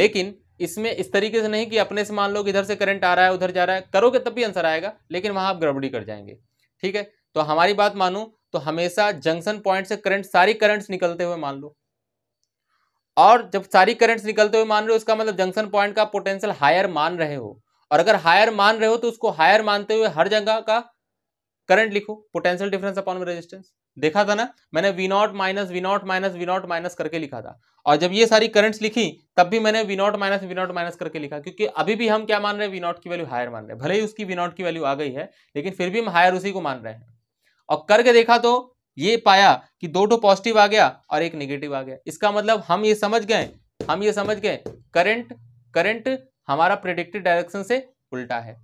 लेकिन इसमें इस तरीके से नहीं कि अपने से मान लो कि इधर से करंट आ रहा है उधर जा रहा है करोगे तब भी आंसर आएगा लेकिन वहां आप गड़बड़ी कर जाएंगे ठीक है तो हमारी बात मानो तो हमेशा जंक्शन पॉइंट से करंट सारी करंट्स निकलते हुए मान लो और जब सारी करंट्स निकलते हुए मान रहे हो इसका मतलब जंक्शन पॉइंट का पोटेंशियल हायर मान रहे हो और अगर हायर मान रहे हो तो उसको हायर मानते हुए हर जगह का करंट लिखो पोटेंशियल डिफरेंस अपॉन रेजिस्टेंस देखा था ना मैंने V naught minus V naught minus V naught minus करके लिखा था और जब ये सारी करंट्स लिखी तब भी मैंने V naught minus V naught minus करके लिखा क्योंकि अभी भी हम क्या मान रहे हैं वी नॉट की वैल्यू हायर मान रहे हैं भले ही उसकी वी नॉट की वैल्यू आ गई है लेकिन फिर भी हम हायर उसी को मान रहे हैं और करके देखा तो ये पाया कि दो टो तो पॉजिटिव आ गया और एक नेगेटिव आ गया इसका मतलब हम ये समझ गए हम ये समझ गए करंट करंट हमारा प्रिडिक्टेड डायरेक्शन से उल्टा है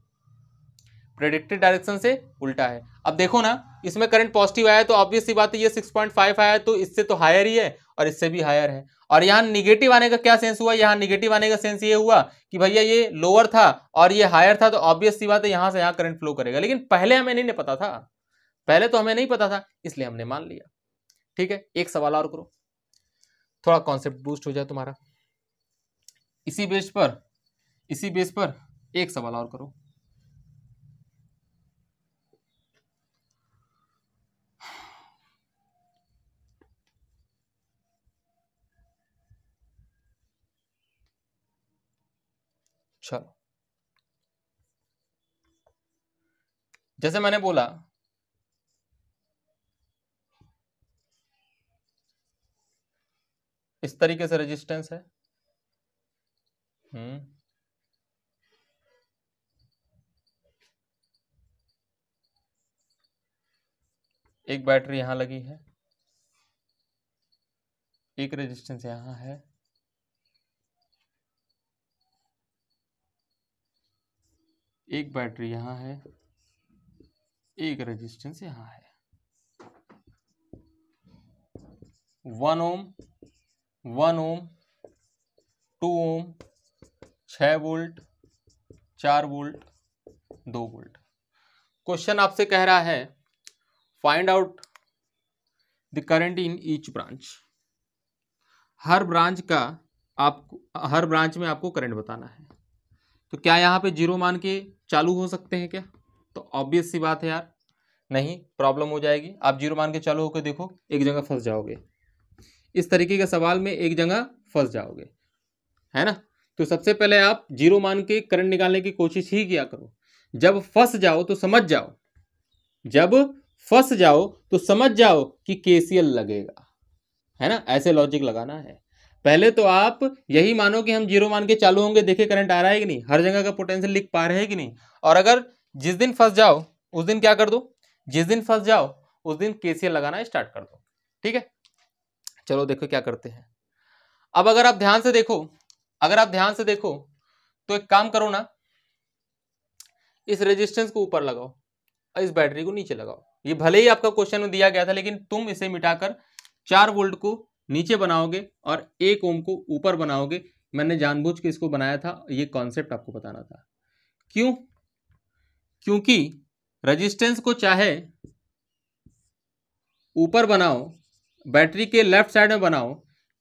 प्रेडिक्टेड डायरेक्शन से उल्टा है अब देखो ना इसमें करंट पॉजिटिव आया तो ऑब्वियस सी बात है ये 6.5 आया है तो इससे तो हायर ही है और इससे भी हायर है और यहाँ निगेटिव आने का क्या सेंस हुआ यहाँ निगेटिव आने का सेंस ये हुआ कि भैया ये लोअर था और ये हायर था तो ऑब्वियस सी बात है यहाँ से यहाँ करंट फ्लो करेगा लेकिन पहले हमें नहीं पता था पहले तो हमें नहीं पता था इसलिए हमने मान लिया ठीक है एक सवाल और करो थोड़ा कॉन्सेप्ट बूस्ट हो जाए तुम्हारा इसी बेस पर इसी बेस पर एक सवाल और करो चलो जैसे मैंने बोला इस तरीके से रेजिस्टेंस है हम्म एक बैटरी यहां लगी है एक रेजिस्टेंस यहां है एक बैटरी यहाँ है एक रेजिस्टेंस यहाँ है one ohm one ohm two ohm छ वोल्ट चार वोल्ट दो वोल्ट क्वेश्चन आपसे कह रहा है find out the current in each branch हर ब्रांच का आप हर ब्रांच में आपको करंट बताना है तो क्या यहाँ पे जीरो मान के चालू हो सकते हैं क्या तो ऑब्वियस सी बात है यार नहीं प्रॉब्लम हो जाएगी आप जीरो मान के चालू होकर देखो एक जगह फंस जाओगे इस तरीके के सवाल में एक जगह फंस जाओगे है ना तो सबसे पहले आप जीरो मान के करंट निकालने की कोशिश ही किया करो जब फंस जाओ तो समझ जाओ जब फंस जाओ तो समझ जाओ कि केसीएल लगेगा है ना ऐसे लॉजिक लगाना है पहले तो आप यही मानो कि हम जीरो मान के चालू होंगे देखे करंट आ रहा है कि नहीं हर जगह का पोटेंशियल लिख पा रहे हैं कि नहीं और अगर जिस दिन फंस जाओ उस दिन क्या कर दो जिस दिन फंस जाओ उस दिन केसीएल लगाना स्टार्ट कर दो ठीक है चलो देखो क्या करते हैं अब अगर आप ध्यान से देखो अगर आप ध्यान से देखो तो एक काम करो ना इस रेजिस्टेंस को ऊपर लगाओ और इस बैटरी को नीचे लगाओ ये भले ही आपका क्वेश्चन में दिया गया था लेकिन तुम इसे मिटाकर चार वोल्ट को नीचे बनाओगे और एक ओम को ऊपर बनाओगे मैंने जानबूझ के इसको बनाया था ये कॉन्सेप्ट आपको बताना था क्यों क्योंकि रेजिस्टेंस को चाहे ऊपर बनाओ बैटरी के लेफ्ट साइड में बनाओ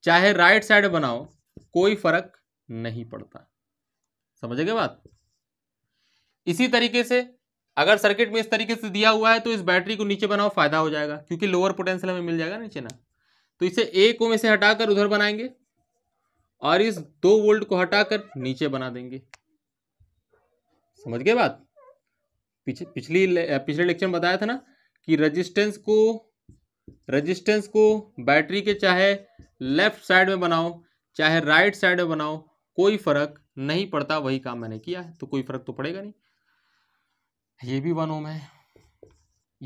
चाहे राइट साइड में बनाओ कोई फर्क नहीं पड़ता समझेगा गए बात इसी तरीके से अगर सर्किट में इस तरीके से दिया हुआ है तो इस बैटरी को नीचे बनाओ फायदा हो जाएगा क्योंकि लोअर पोटेंशियल हमें मिल जाएगा नीचे ना तो इसे ए को में से हटाकर उधर बनाएंगे और इस दो वोल्ट को हटाकर नीचे बना देंगे समझ गए बात पिछ, पिछली पिछले लेक्चर में बताया था ना कि रेजिस्टेंस को रेजिस्टेंस को बैटरी के चाहे लेफ्ट साइड में बनाओ चाहे राइट साइड में बनाओ कोई फर्क नहीं पड़ता वही काम मैंने किया है तो कोई फर्क तो पड़ेगा नहीं ये भी वन ओम है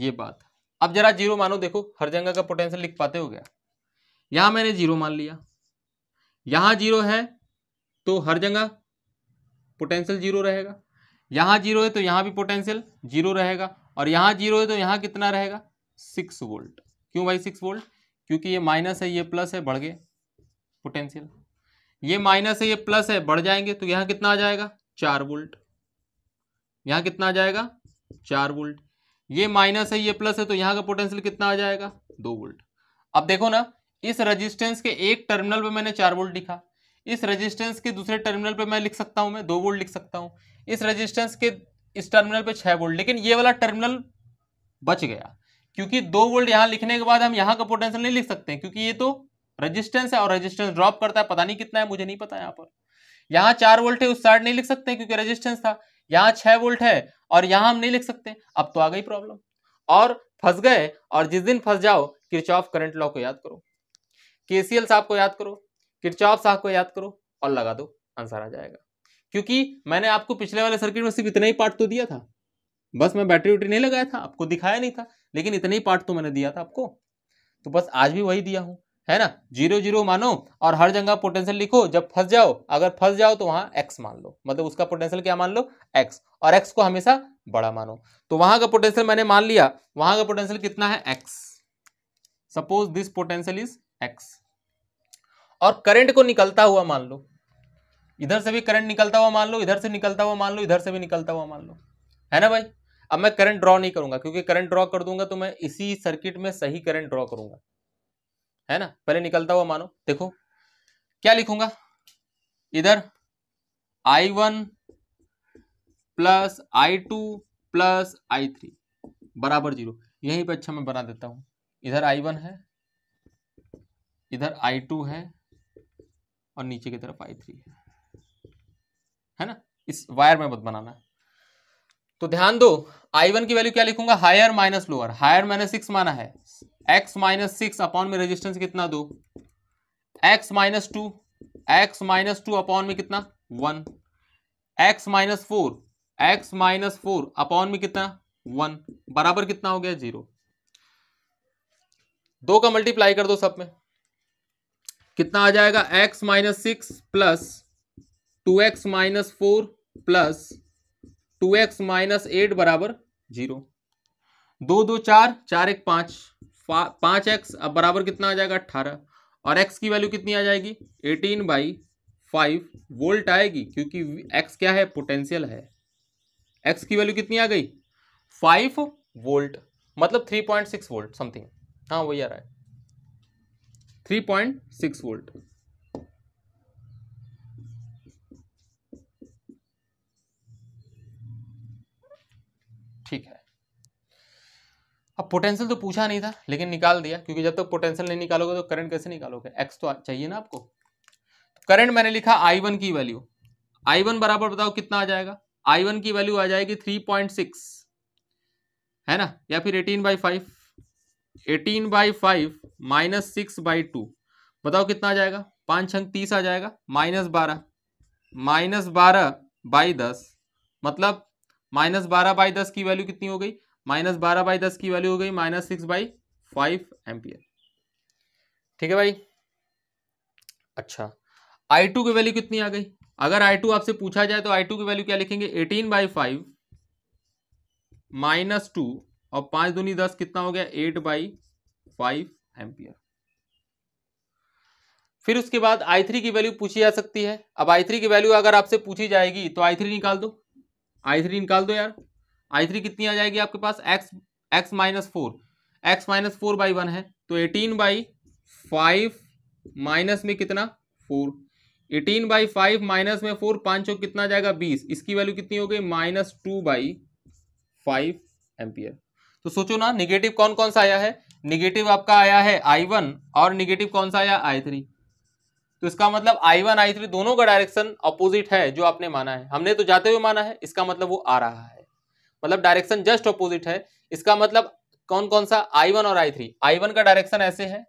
ये बात अब जरा जीरो मानो देखो हर जगह का पोटेंशियल लिख पाते हो गया यहां मैंने जीरो मान लिया यहां जीरो है तो हर जगह पोटेंशियल जीरो रहेगा यहां जीरो है तो यहां भी पोटेंशियल जीरो रहेगा और यहां जीरो है तो यहां कितना रहेगा सिक्स वोल्ट क्यों भाई सिक्स वोल्ट क्योंकि ये माइनस है ये प्लस है बढ़ गए पोटेंशियल ये माइनस है ये प्लस है बढ़ जाएंगे तो यहां कितना आ जाएगा चार वोल्ट यहां कितना आ जाएगा चार वोल्ट ये माइनस है ये प्लस है तो यहां का पोटेंशियल कितना आ जाएगा दो वोल्ट अब देखो ना इस रेजिस्टेंस के एक टर्मिनल पे मैंने चार वोल्ट लिखा इस रेजिस्टेंस के दूसरे टर्मिनल पे मैं लिख सकता हूँ मैं दो वोल्ट लिख सकता हूँ इस रेजिस्टेंस के इस टर्मिनल पे छः वोल्ट लेकिन ये वाला टर्मिनल बच गया क्योंकि दो वोल्ट यहाँ लिखने के बाद हम यहाँ का पोटेंशियल नहीं लिख सकते क्योंकि ये तो रजिस्टेंस है और रजिस्टेंस ड्रॉप करता है पता नहीं कितना है मुझे नहीं पता यहाँ पर यहाँ चार वोल्ट है उस साइड नहीं लिख सकते क्योंकि रजिस्टेंस था यहाँ छः वोल्ट है और यहाँ हम नहीं लिख सकते अब तो आ गई प्रॉब्लम और फंस गए और जिस दिन फंस जाओ किरचॉफ करंट लॉ को याद करो केसीएल साहब को याद करो किरचॉप साहब को याद करो और लगा दो आंसर आ जाएगा क्योंकि मैंने आपको पिछले वाले सर्किट में सिर्फ इतना ही पार्ट तो दिया था बस मैं बैटरी वैटरी नहीं लगाया था आपको दिखाया नहीं था लेकिन इतना ही पार्ट तो मैंने दिया था आपको तो बस आज भी वही दिया हूँ है ना जीरो जीरो मानो और हर जगह पोटेंशियल लिखो जब फंस जाओ अगर फंस जाओ तो वहां एक्स मान लो मतलब उसका पोटेंशियल क्या मान लो एक्स और एक्स को हमेशा बड़ा मानो तो वहां का पोटेंशियल मैंने मान लिया वहां का पोटेंशियल कितना है X suppose this potential is X और करंट को निकलता हुआ मान लो इधर से भी करंट निकलता हुआ मान लो इधर से निकलता हुआ मान लो इधर से भी निकलता हुआ मान लो है ना भाई अब मैं करंट ड्रॉ नहीं करूंगा क्योंकि करंट ड्रॉ कर दूंगा तो मैं इसी सर्किट में सही करंट ड्रॉ करूंगा है ना पहले निकलता हुआ मानो देखो क्या लिखूंगा इधर I one plus I two plus I three बराबर जीरो यहीं पे अच्छा मैं बना देता हूं इधर आई वन है इधर आई टू है और नीचे की तरफ आई थ्री है है ना इस वायर में मत बनाना है तो ध्यान दो I1 की वैल्यू क्या लिखूंगा higher minus lower higher minus six माना है X माइनस सिक्स अपॉन में रेजिस्टेंस कितना दो X minus two X minus two upon में कितना one X minus four X minus four upon में कितना वन बराबर कितना हो गया जीरो दो का मल्टीप्लाई कर दो सब में कितना आ जाएगा X minus six plus two X minus four plus two X minus eight बराबर जीरो दो दो चार चार एक पाँच पाँच एक्स अब बराबर कितना आ जाएगा अट्ठारह और एक्स की वैल्यू कितनी आ जाएगी एटीन बाई फाइव वोल्ट आएगी क्योंकि एक्स क्या है पोटेंशियल है एक्स की वैल्यू कितनी आ गई फाइव वोल्ट मतलब three point six volt something हाँ वही आ रहा है थ्री पॉइंट सिक्स वोल्ट ठीक है अब पोटेंशियल तो पूछा नहीं था लेकिन निकाल दिया क्योंकि जब तक तो पोटेंशियल नहीं निकालोगे तो करंट कैसे निकालोगे एक्स तो चाहिए ना आपको करंट तो मैंने लिखा आई वन की वैल्यू आई वन बराबर बताओ कितना आ जाएगा आई वन की वैल्यू आ जाएगी थ्री पॉइंट सिक्स है ना या फिर eighteen by five eighteen by five minus six by two बताओ कितना आ जाएगा पाँच अंक तीस आ जाएगा माइनस बारह माइनस बारह बाई दस मतलब माइनस बारह बाई दस की वैल्यू कितनी हो गई माइनस बारह बाई दस की वैल्यू हो गई minus six by five ampere ठीक है भाई अच्छा आई टू की वैल्यू कितनी आ गई अगर आई टू आपसे पूछा जाए तो आई टू की वैल्यू क्या लिखेंगे eighteen by five minus two और पांच दूनी दस कितना हो गया एट बाई फाइव एम्पियर फिर उसके बाद आई थ्री की वैल्यू पूछी जा सकती है अब आई थ्री की वैल्यू अगर आपसे पूछी जाएगी तो आई थ्री निकाल दो आई थ्री निकाल दो यार आई थ्री कितनी आ जाएगी आपके पास X X minus four X minus four by one है तो एटीन बाई फाइव माइनस में कितना four eighteen by five minus में फोर पाँच कितना जाएगा बीस इसकी वैल्यू कितनी हो गई minus two by five ampere तो सोचो ना निगेटिव कौन कौन सा आया है निगेटिव आपका आया है आई वन और निगेटिव कौन सा आया आई थ्री तो इसका मतलब आई वन आई थ्री दोनों का डायरेक्शन अपोजिट है जो आपने माना है हमने तो जाते हुए माना है इसका मतलब वो आ रहा है मतलब डायरेक्शन जस्ट अपोजिट है इसका मतलब कौन कौन सा आई वन और आई थ्री आई वन का डायरेक्शन ऐसे है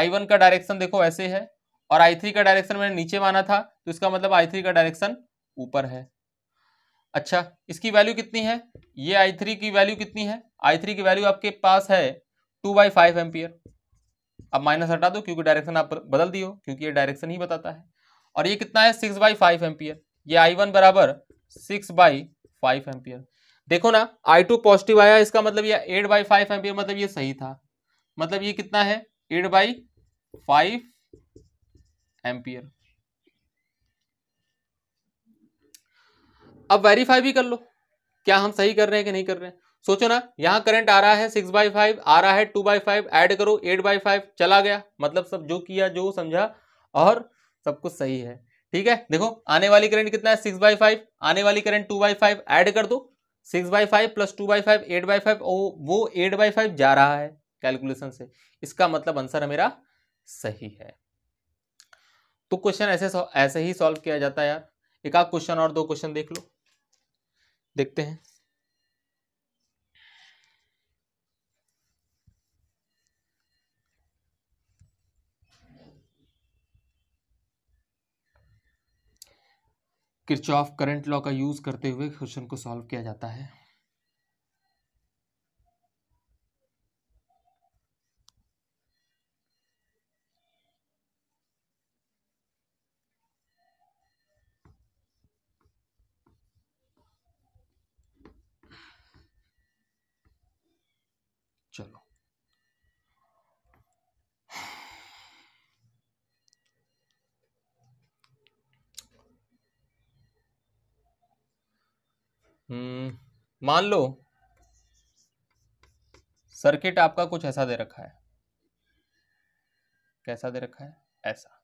आई वन का डायरेक्शन देखो ऐसे है और आई थ्री का डायरेक्शन मैंने नीचे माना था तो इसका मतलब आई थ्री का डायरेक्शन ऊपर है अच्छा इसकी वैल्यू कितनी है ये आई थ्री की वैल्यू कितनी है आई थ्री की वैल्यू आपके पास है टू बाई फाइव एम्पियर अब माइनस हटा दो क्योंकि डायरेक्शन आप बदल दियो क्योंकि ये डायरेक्शन ही बताता है और ये कितना है सिक्स बाई फाइव एम्पियर ये आई वन बराबर सिक्स बाई फाइव एम्पियर देखो ना आई टू पॉजिटिव आया इसका मतलब ये एट बाई फाइव एम्पियर मतलब ये सही था मतलब ये कितना है एट बाई फाइव एम्पियर अब वेरीफाई भी कर लो क्या हम सही कर रहे हैं कि नहीं कर रहे हैं सोचो ना यहाँ करंट आ रहा है सिक्स बाई फाइव आ रहा है टू बाई फाइव ऐड करो एट बाई फाइव चला गया मतलब सब जो किया जो समझा और सब कुछ सही है ठीक है देखो आने वाली करंट कितना है सिक्स बाई फाइव आने वाली current two by five add कर दो six by five plus two by five eight by five वो एट बाई फाइव जा रहा है कैलकुलेशन से इसका मतलब आंसर मेरा सही है तो क्वेश्चन ऐसे ऐसे ही सॉल्व किया जाता है यार एक आध क्वेश्चन और दो क्वेश्चन देख लो देखते हैं किरचॉफ करंट लॉ का यूज़ करते हुए क्वेश्चन को सॉल्व किया जाता है मान लो सर्किट आपका कुछ ऐसा दे रखा है कैसा दे रखा है ऐसा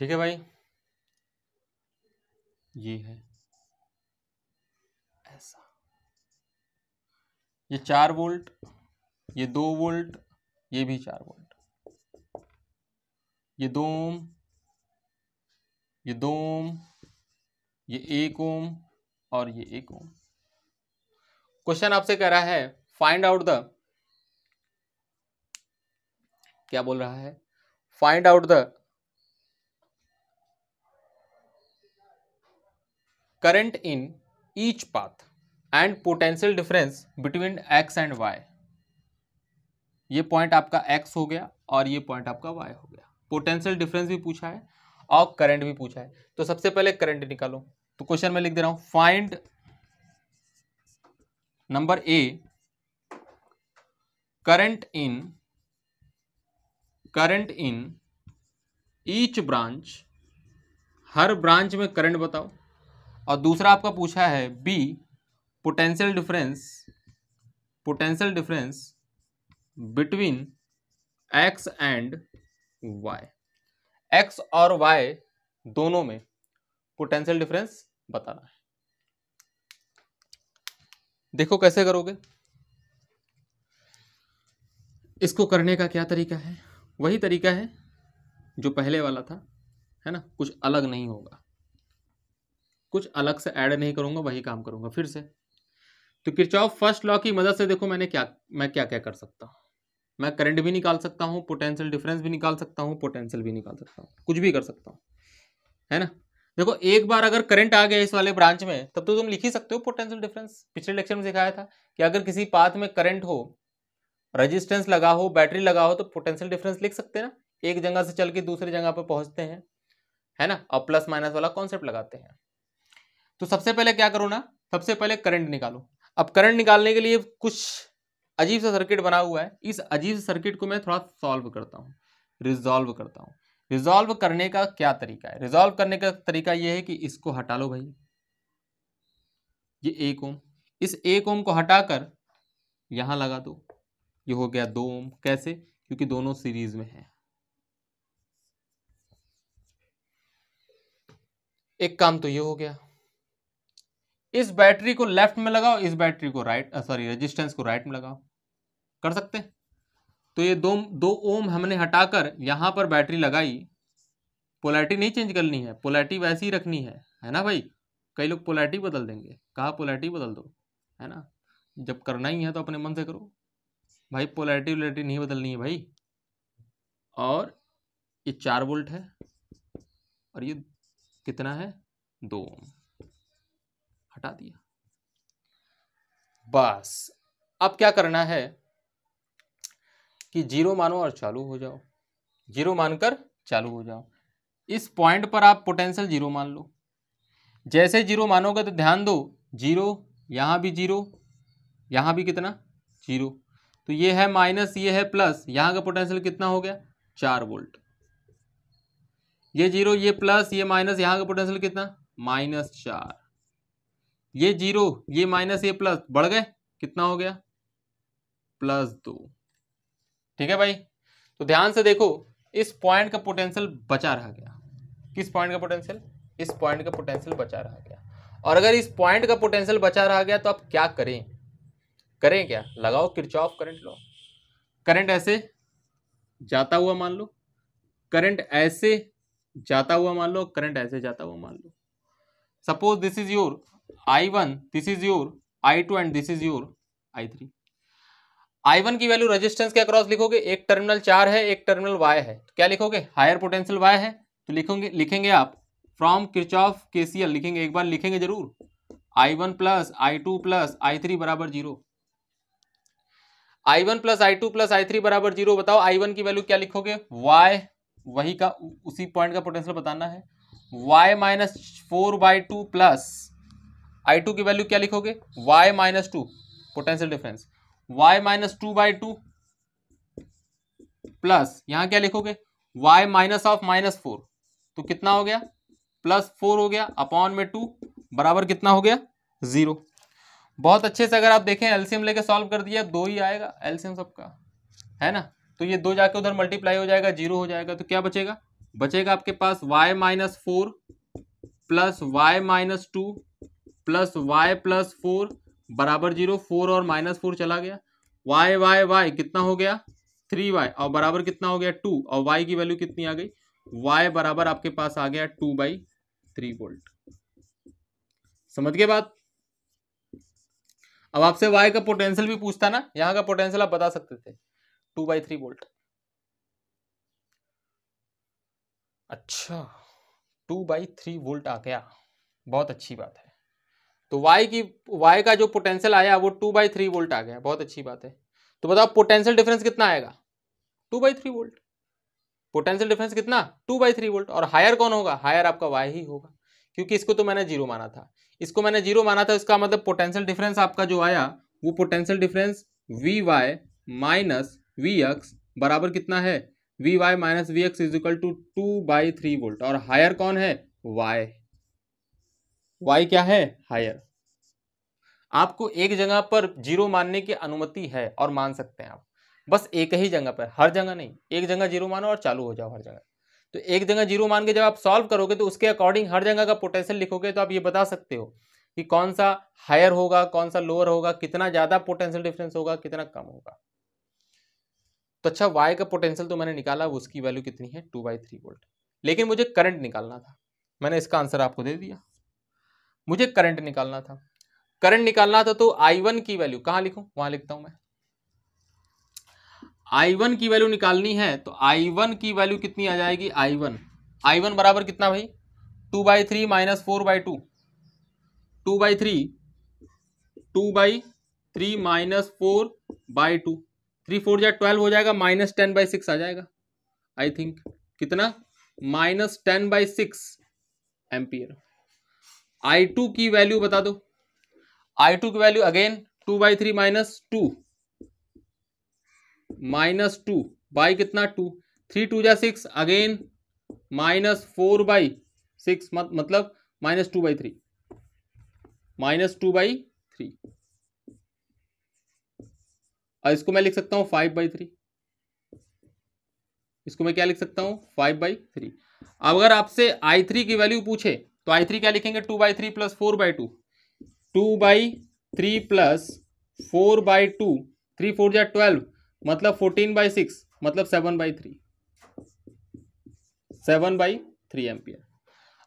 ठीक है भाई ये है ऐसा ये चार वोल्ट ये दो वोल्ट ये भी चार वोल्ट ये दो ओम ये दो ओम ये एक ओम और ये एक ओम क्वेश्चन आपसे कह रहा है फाइंड आउट द क्या बोल रहा है find out the current in each path and potential difference between x and y ये पॉइंट आपका x हो गया और ये पॉइंट आपका y हो गया पोटेंशियल डिफरेंस भी पूछा है और करंट भी पूछा है तो सबसे पहले करंट निकालो तो क्वेश्चन में लिख दे रहा हूं find number A current in current in each branch हर ब्रांच में करंट बताओ और दूसरा आपका पूछा है B potential difference potential difference between X and Y X और वाई दोनों में पोटेंशियल डिफरेंस बताना है देखो कैसे करोगे इसको करने का क्या तरीका है वही तरीका है जो पहले वाला था है ना कुछ अलग नहीं होगा कुछ अलग से ऐड नहीं करूंगा वही काम करूंगा फिर से तो किरचॉफ फर्स्ट लॉ की मदद से देखो मैंने क्या मैं क्या क्या कर सकता हूँ मैं करंट भी निकाल सकता हूँ पोटेंशियल डिफरेंस भी निकाल सकता हूँ पोटेंशियल भी निकाल सकता हूँ कुछ भी कर सकता हूँ है ना देखो एक बार अगर करंट आ गया इस वाले ब्रांच में तब तो तुम लिख ही सकते हो पोटेंशियल डिफरेंस पिछले लेक्चर में सिखाया था कि अगर किसी पाथ में करंट हो रजिस्टेंस लगा हो बैटरी लगा हो तो पोटेंशियल डिफरेंस लिख सकते हैं ना एक जगह से चल के दूसरी जगह पर पहुंचते हैं है ना और प्लस माइनस वाला कॉन्सेप्ट लगाते हैं तो सबसे पहले क्या करो ना सबसे पहले करंट निकालो अब करंट निकालने के लिए कुछ अजीब सा सर्किट बना हुआ है इस अजीब सर्किट को मैं थोड़ा सॉल्व करता हूँ रिजॉल्व करता हूँ रिजॉल्व करने का क्या तरीका है रिजॉल्व करने का तरीका यह है कि इसको हटा लो भाई ये एक ओम इस एक ओम को हटाकर यहां लगा दो ये हो गया दो ओम कैसे क्योंकि दोनों सीरीज में है एक काम तो ये हो गया इस बैटरी को लेफ्ट में लगाओ इस बैटरी को राइट सॉरी रेजिस्टेंस को राइट में लगाओ कर सकते तो ये दो दो ओम हमने हटाकर यहाँ पर बैटरी लगाई पोलैरिटी नहीं चेंज करनी है पोलैरिटी वैसी ही रखनी है है ना भाई कई लोग पोलैरिटी बदल देंगे कहा पोलैरिटी बदल दो है ना जब करना ही है तो अपने मन से करो भाई पोलैरिटी वोलैरिटी नहीं बदलनी है भाई और ये चार वोल्ट है और ये कितना है दो ओम हटा दिया बस अब क्या करना है कि जीरो मानो और चालू हो जाओ जीरो मानकर चालू हो जाओ इस पॉइंट पर आप पोटेंशियल जीरो मान लो जैसे जीरो मानोगे तो ध्यान दो जीरो यहां भी जीरो यहां भी कितना जीरो तो ये है माइनस ये है प्लस यहां का पोटेंशियल कितना हो गया चार वोल्ट ये जीरो ये प्लस ये माइनस यहां का पोटेंशियल कितना माइनस चार ये जीरो ये माइनस ये प्लस बढ़ गए कितना हो गया प्लस दो ठीक है भाई तो ध्यान से देखो इस पॉइंट का पोटेंशियल बचा रह गया किस पॉइंट का पोटेंशियल इस पॉइंट का पोटेंशियल बचा रह गया और अगर इस पॉइंट का पोटेंशियल बचा रह गया तो आप क्या करें करें क्या लगाओ ऑफ करंट लो करंट ऐसे जाता हुआ मान लो करंट ऐसे जाता हुआ मान लो करंट ऐसे जाता हुआ मान लो suppose this is your I one this is your I two and this is your I three I one की वैल्यू रेजिस्टेंस के अक्रॉस लिखोगे एक टर्मिनल चार है एक टर्मिनल वाई है तो क्या लिखोगे हायर पोटेंशियल वाई है तो लिखोगे लिखेंगे आप फ्रॉम किच किचॉफ केसीएल लिखेंगे एक बार लिखेंगे जरूर I one plus I two plus I three बराबर zero I one plus I two plus I three बराबर जीरो बताओ आई वन की वैल्यू क्या लिखोगे वाई वही का उसी पॉइंट का पोटेंशियल बताना है Y minus four by two plus I2 की वैल्यू क्या लिखोगे Y minus two potential difference Y minus two by two plus यहां क्या लिखोगे Y minus of minus four तो कितना हो गया प्लस फोर हो गया अपॉन में टू बराबर कितना हो गया जीरो बहुत अच्छे से अगर आप देखें एल्सियम लेके सॉल्व कर दिया दो ही आएगा एल्सियम सबका है ना तो ये दो जाके उधर मल्टीप्लाई हो जाएगा जीरो हो जाएगा तो क्या बचेगा बचेगा आपके पास y minus four plus Y minus two plus Y plus four बराबर जीरो फोर और माइनस फोर चला गया वाई वाई वाई कितना हो गया थ्री वाई और बराबर कितना हो गया टू और वाई की वैल्यू कितनी आ गई वाई बराबर आपके पास आ गया टू बाई थ्री वोल्ट समझ गए बात अब आपसे वाई का पोटेंशियल भी पूछता ना यहां का पोटेंशियल आप बता सकते थे टू बाई थ्री वोल्ट अच्छा टू बाई थ्री वोल्ट आ गया बहुत अच्छी बात है तो वाई की वाई का जो पोटेंशियल आया वो टू बाई थ्री वोल्ट आ गया बहुत अच्छी बात है तो बताओ पोटेंशियल डिफरेंस कितना आएगा two by three volt potential difference कितना टू बाई थ्री वोल्ट और हायर कौन होगा हायर आपका वाई ही होगा क्योंकि इसको तो मैंने जीरो माना था इसको मैंने जीरो माना था इसका मतलब पोटेंशियल डिफरेंस आपका जो आया वो potential difference V Y minus V X बराबर कितना है V Y minus V X is equal to two by three volt और हायर कौन है वाई वाई क्या है हायर आपको एक जगह पर जीरो मानने की अनुमति है और मान सकते हैं आप बस एक ही जगह पर हर जगह नहीं एक जगह जीरो मानो और चालू हो जाओ हर जगह तो एक जगह जीरो मान के जब आप सॉल्व करोगे तो उसके अकॉर्डिंग हर जगह का पोटेंशियल लिखोगे तो आप ये बता सकते हो कि कौन सा हायर होगा कौन सा लोअर होगा कितना ज़्यादा पोटेंशियल डिफरेंस होगा कितना कम होगा तो अच्छा वाई का पोटेंशियल तो मैंने निकाला उसकी वैल्यू कितनी है टू बाई थ्री वोल्ट लेकिन मुझे करंट निकालना था मैंने इसका आंसर आपको दे दिया मुझे करंट निकालना था करंट निकालना था तो आई वन की वैल्यू कहां लिखो वहां लिखता हूं मैं आई वन की वैल्यू निकालनी है तो आई वन की वैल्यू कितनी आ जाएगी आई वन आई वन बराबर कितना भाई two by three minus four by two two by three two by three minus four by two three four जाए ट्वेल्व हो जाएगा माइनस टेन बाई सिक्स आ जाएगा आई थिंक कितना minus ten by six ampere I two की वैल्यू बता दो आई टू की value again two by three minus two minus two by कितना टू थ्री टू जा six again minus four by six मतलब minus two by three minus two by three और इसको मैं लिख सकता हूं फाइव बाई थ्री इसको मैं क्या लिख सकता हूं फाइव बाई थ्री अब अगर आपसे आई थ्री की वैल्यू पूछे तो आई थ्री क्या लिखेंगे two by three plus four by two two by three plus four by two three four जा ट्वेल्व मतलब फोर्टीन बाई सिक्स मतलब seven by three seven by three ampere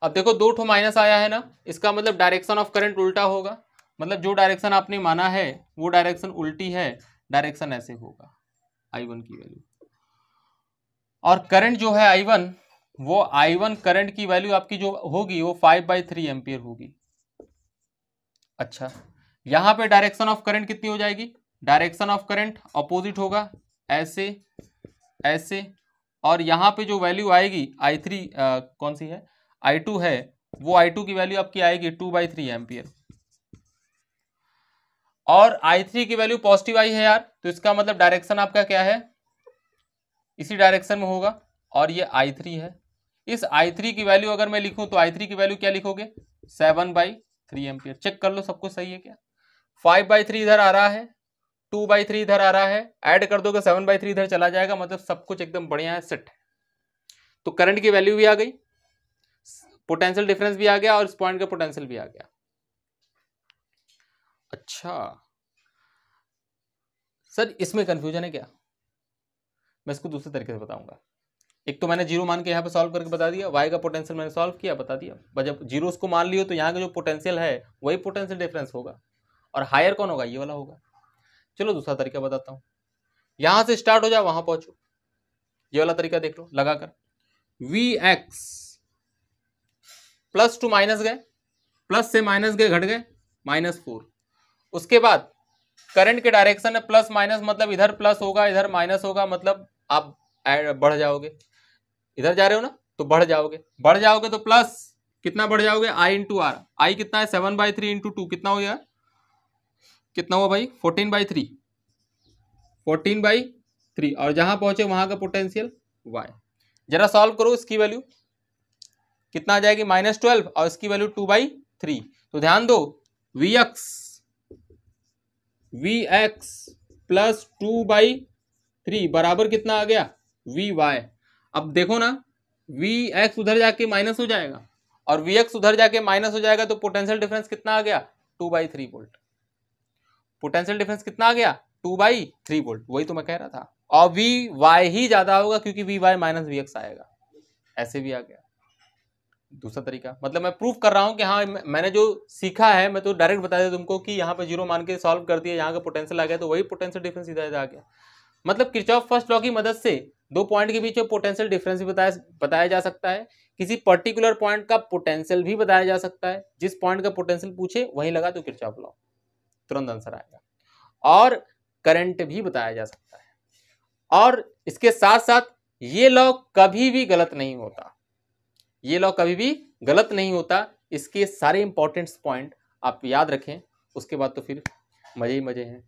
अब देखो दो ठो माइनस आया है ना इसका मतलब डायरेक्शन ऑफ करंट उल्टा होगा मतलब जो डायरेक्शन आपने माना है वो डायरेक्शन उल्टी है डायरेक्शन ऐसे होगा आई वन की वैल्यू और करंट जो है आई वन वो आई वन करंट की वैल्यू आपकी जो होगी वो फाइव बाई थ्री एम्पियर होगी अच्छा यहां पे डायरेक्शन ऑफ करंट कितनी हो जाएगी डायरेक्शन ऑफ करंट अपोजिट होगा ऐसे ऐसे और यहां पे जो वैल्यू आएगी आई थ्री कौन सी है आई टू है वो आई टू की वैल्यू आपकी आएगी टू बाई थ्री एम्पियर और आई थ्री की वैल्यू पॉजिटिव आई है यार तो इसका मतलब डायरेक्शन आपका क्या है इसी डायरेक्शन में होगा और ये आई थ्री है इस आई थ्री की वैल्यू अगर मैं लिखूं तो आई थ्री की वैल्यू क्या लिखोगे seven by three ampere check कर लो सब कुछ सही है क्या फाइव बाई थ्री इधर आ रहा है टू बाई थ्री इधर आ रहा है ऐड कर दोगे सेवन बाई थ्री इधर चला जाएगा मतलब सब कुछ एकदम बढ़िया है सेट तो करंट की वैल्यू भी आ गई पोटेंशियल डिफरेंस भी आ गया और इस पॉइंट का पोटेंशियल भी आ गया अच्छा सर इसमें कंफ्यूजन है क्या मैं इसको दूसरे तरीके से बताऊंगा एक तो मैंने जीरो मान के यहाँ पे सॉल्व करके बता दिया वाई का पोटेंशियल मैंने सॉल्व किया बता दिया बट जब जीरो उसको मान लियो तो यहाँ का जो पोटेंशियल है वही पोटेंशियल डिफरेंस होगा और हायर कौन होगा ये वाला होगा चलो दूसरा तरीका बताता हूँ यहाँ से स्टार्ट हो जाए वहाँ पहुँचो ये वाला तरीका देख लो कर V X plus two minus गए प्लस से माइनस गए घट गए माइनस फोर उसके बाद करंट के डायरेक्शन है प्लस माइनस मतलब इधर प्लस होगा इधर माइनस होगा मतलब आप बढ़ जाओगे इधर जा रहे हो ना तो बढ़ जाओगे बढ़ जाओगे तो प्लस कितना बढ़ जाओगे आई इंटू आर आई कितना है seven by three into two कितना हो गया कितना हुआ भाई fourteen by three fourteen by three और जहां पहुंचे वहां का पोटेंशियल वाई जरा सॉल्व करो इसकी वैल्यू कितना आ जाएगी माइनस ट्वेल्व और इसकी वैल्यू टू बाई थ्री तो ध्यान दो V X V X plus two by three बराबर कितना आ गया वी वाई अब देखो ना वी एक्स उधर जाके माइनस हो जाएगा और वी एक्स उधर जाके माइनस हो जाएगा तो पोटेंशियल डिफरेंस कितना आ गया two by three volt potential difference कितना आ गया टू बाई थ्री वोल्ट वही तो मैं कह रहा था और वी वाई ही ज़्यादा होगा क्योंकि V Y minus V X आएगा ऐसे भी आ गया दूसरा तरीका मतलब मैं प्रूफ कर रहा हूँ कि हाँ मैंने जो सीखा है मैं तो डायरेक्ट बता दिया तुमको कि यहाँ पे जीरो मान के सॉल्व कर दिया यहाँ का पोटेंशियल आ गया तो वही पोटेंशियल डिफरेंस सीधा आ गया मतलब किरचॉफ फर्स्ट लॉ की मदद से दो पॉइंट के बीच में पोटेंशियल डिफरेंस भी बताया बताया जा सकता है किसी पर्टिकुलर पॉइंट का पोटेंशियल भी बताया जा सकता है जिस पॉइंट का पोटेंशियल पूछे वहीं लगा तो किरचा लॉ तुरंत आंसर आएगा और करंट भी बताया जा सकता है और इसके साथ साथ ये लॉ कभी भी गलत नहीं होता ये लॉ कभी भी गलत नहीं होता इसके सारे इंपॉर्टेंट पॉइंट आप याद रखें उसके बाद तो फिर मज़े ही मज़े हैं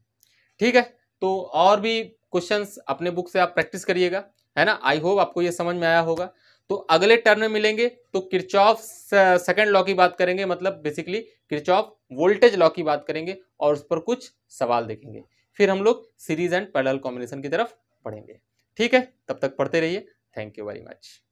ठीक है तो और भी क्वेश्चंस अपने बुक से आप प्रैक्टिस करिएगा है ना आई होप आपको ये समझ में आया होगा तो अगले टर्न में मिलेंगे तो किरचॉफ सेकेंड लॉ की बात करेंगे मतलब बेसिकली किरचॉफ वोल्टेज लॉ की बात करेंगे और उस पर कुछ सवाल देखेंगे फिर हम लोग सीरीज एंड पैरल कॉम्बिनेशन की तरफ पढ़ेंगे ठीक है तब तक पढ़ते रहिए थैंक यू वेरी मच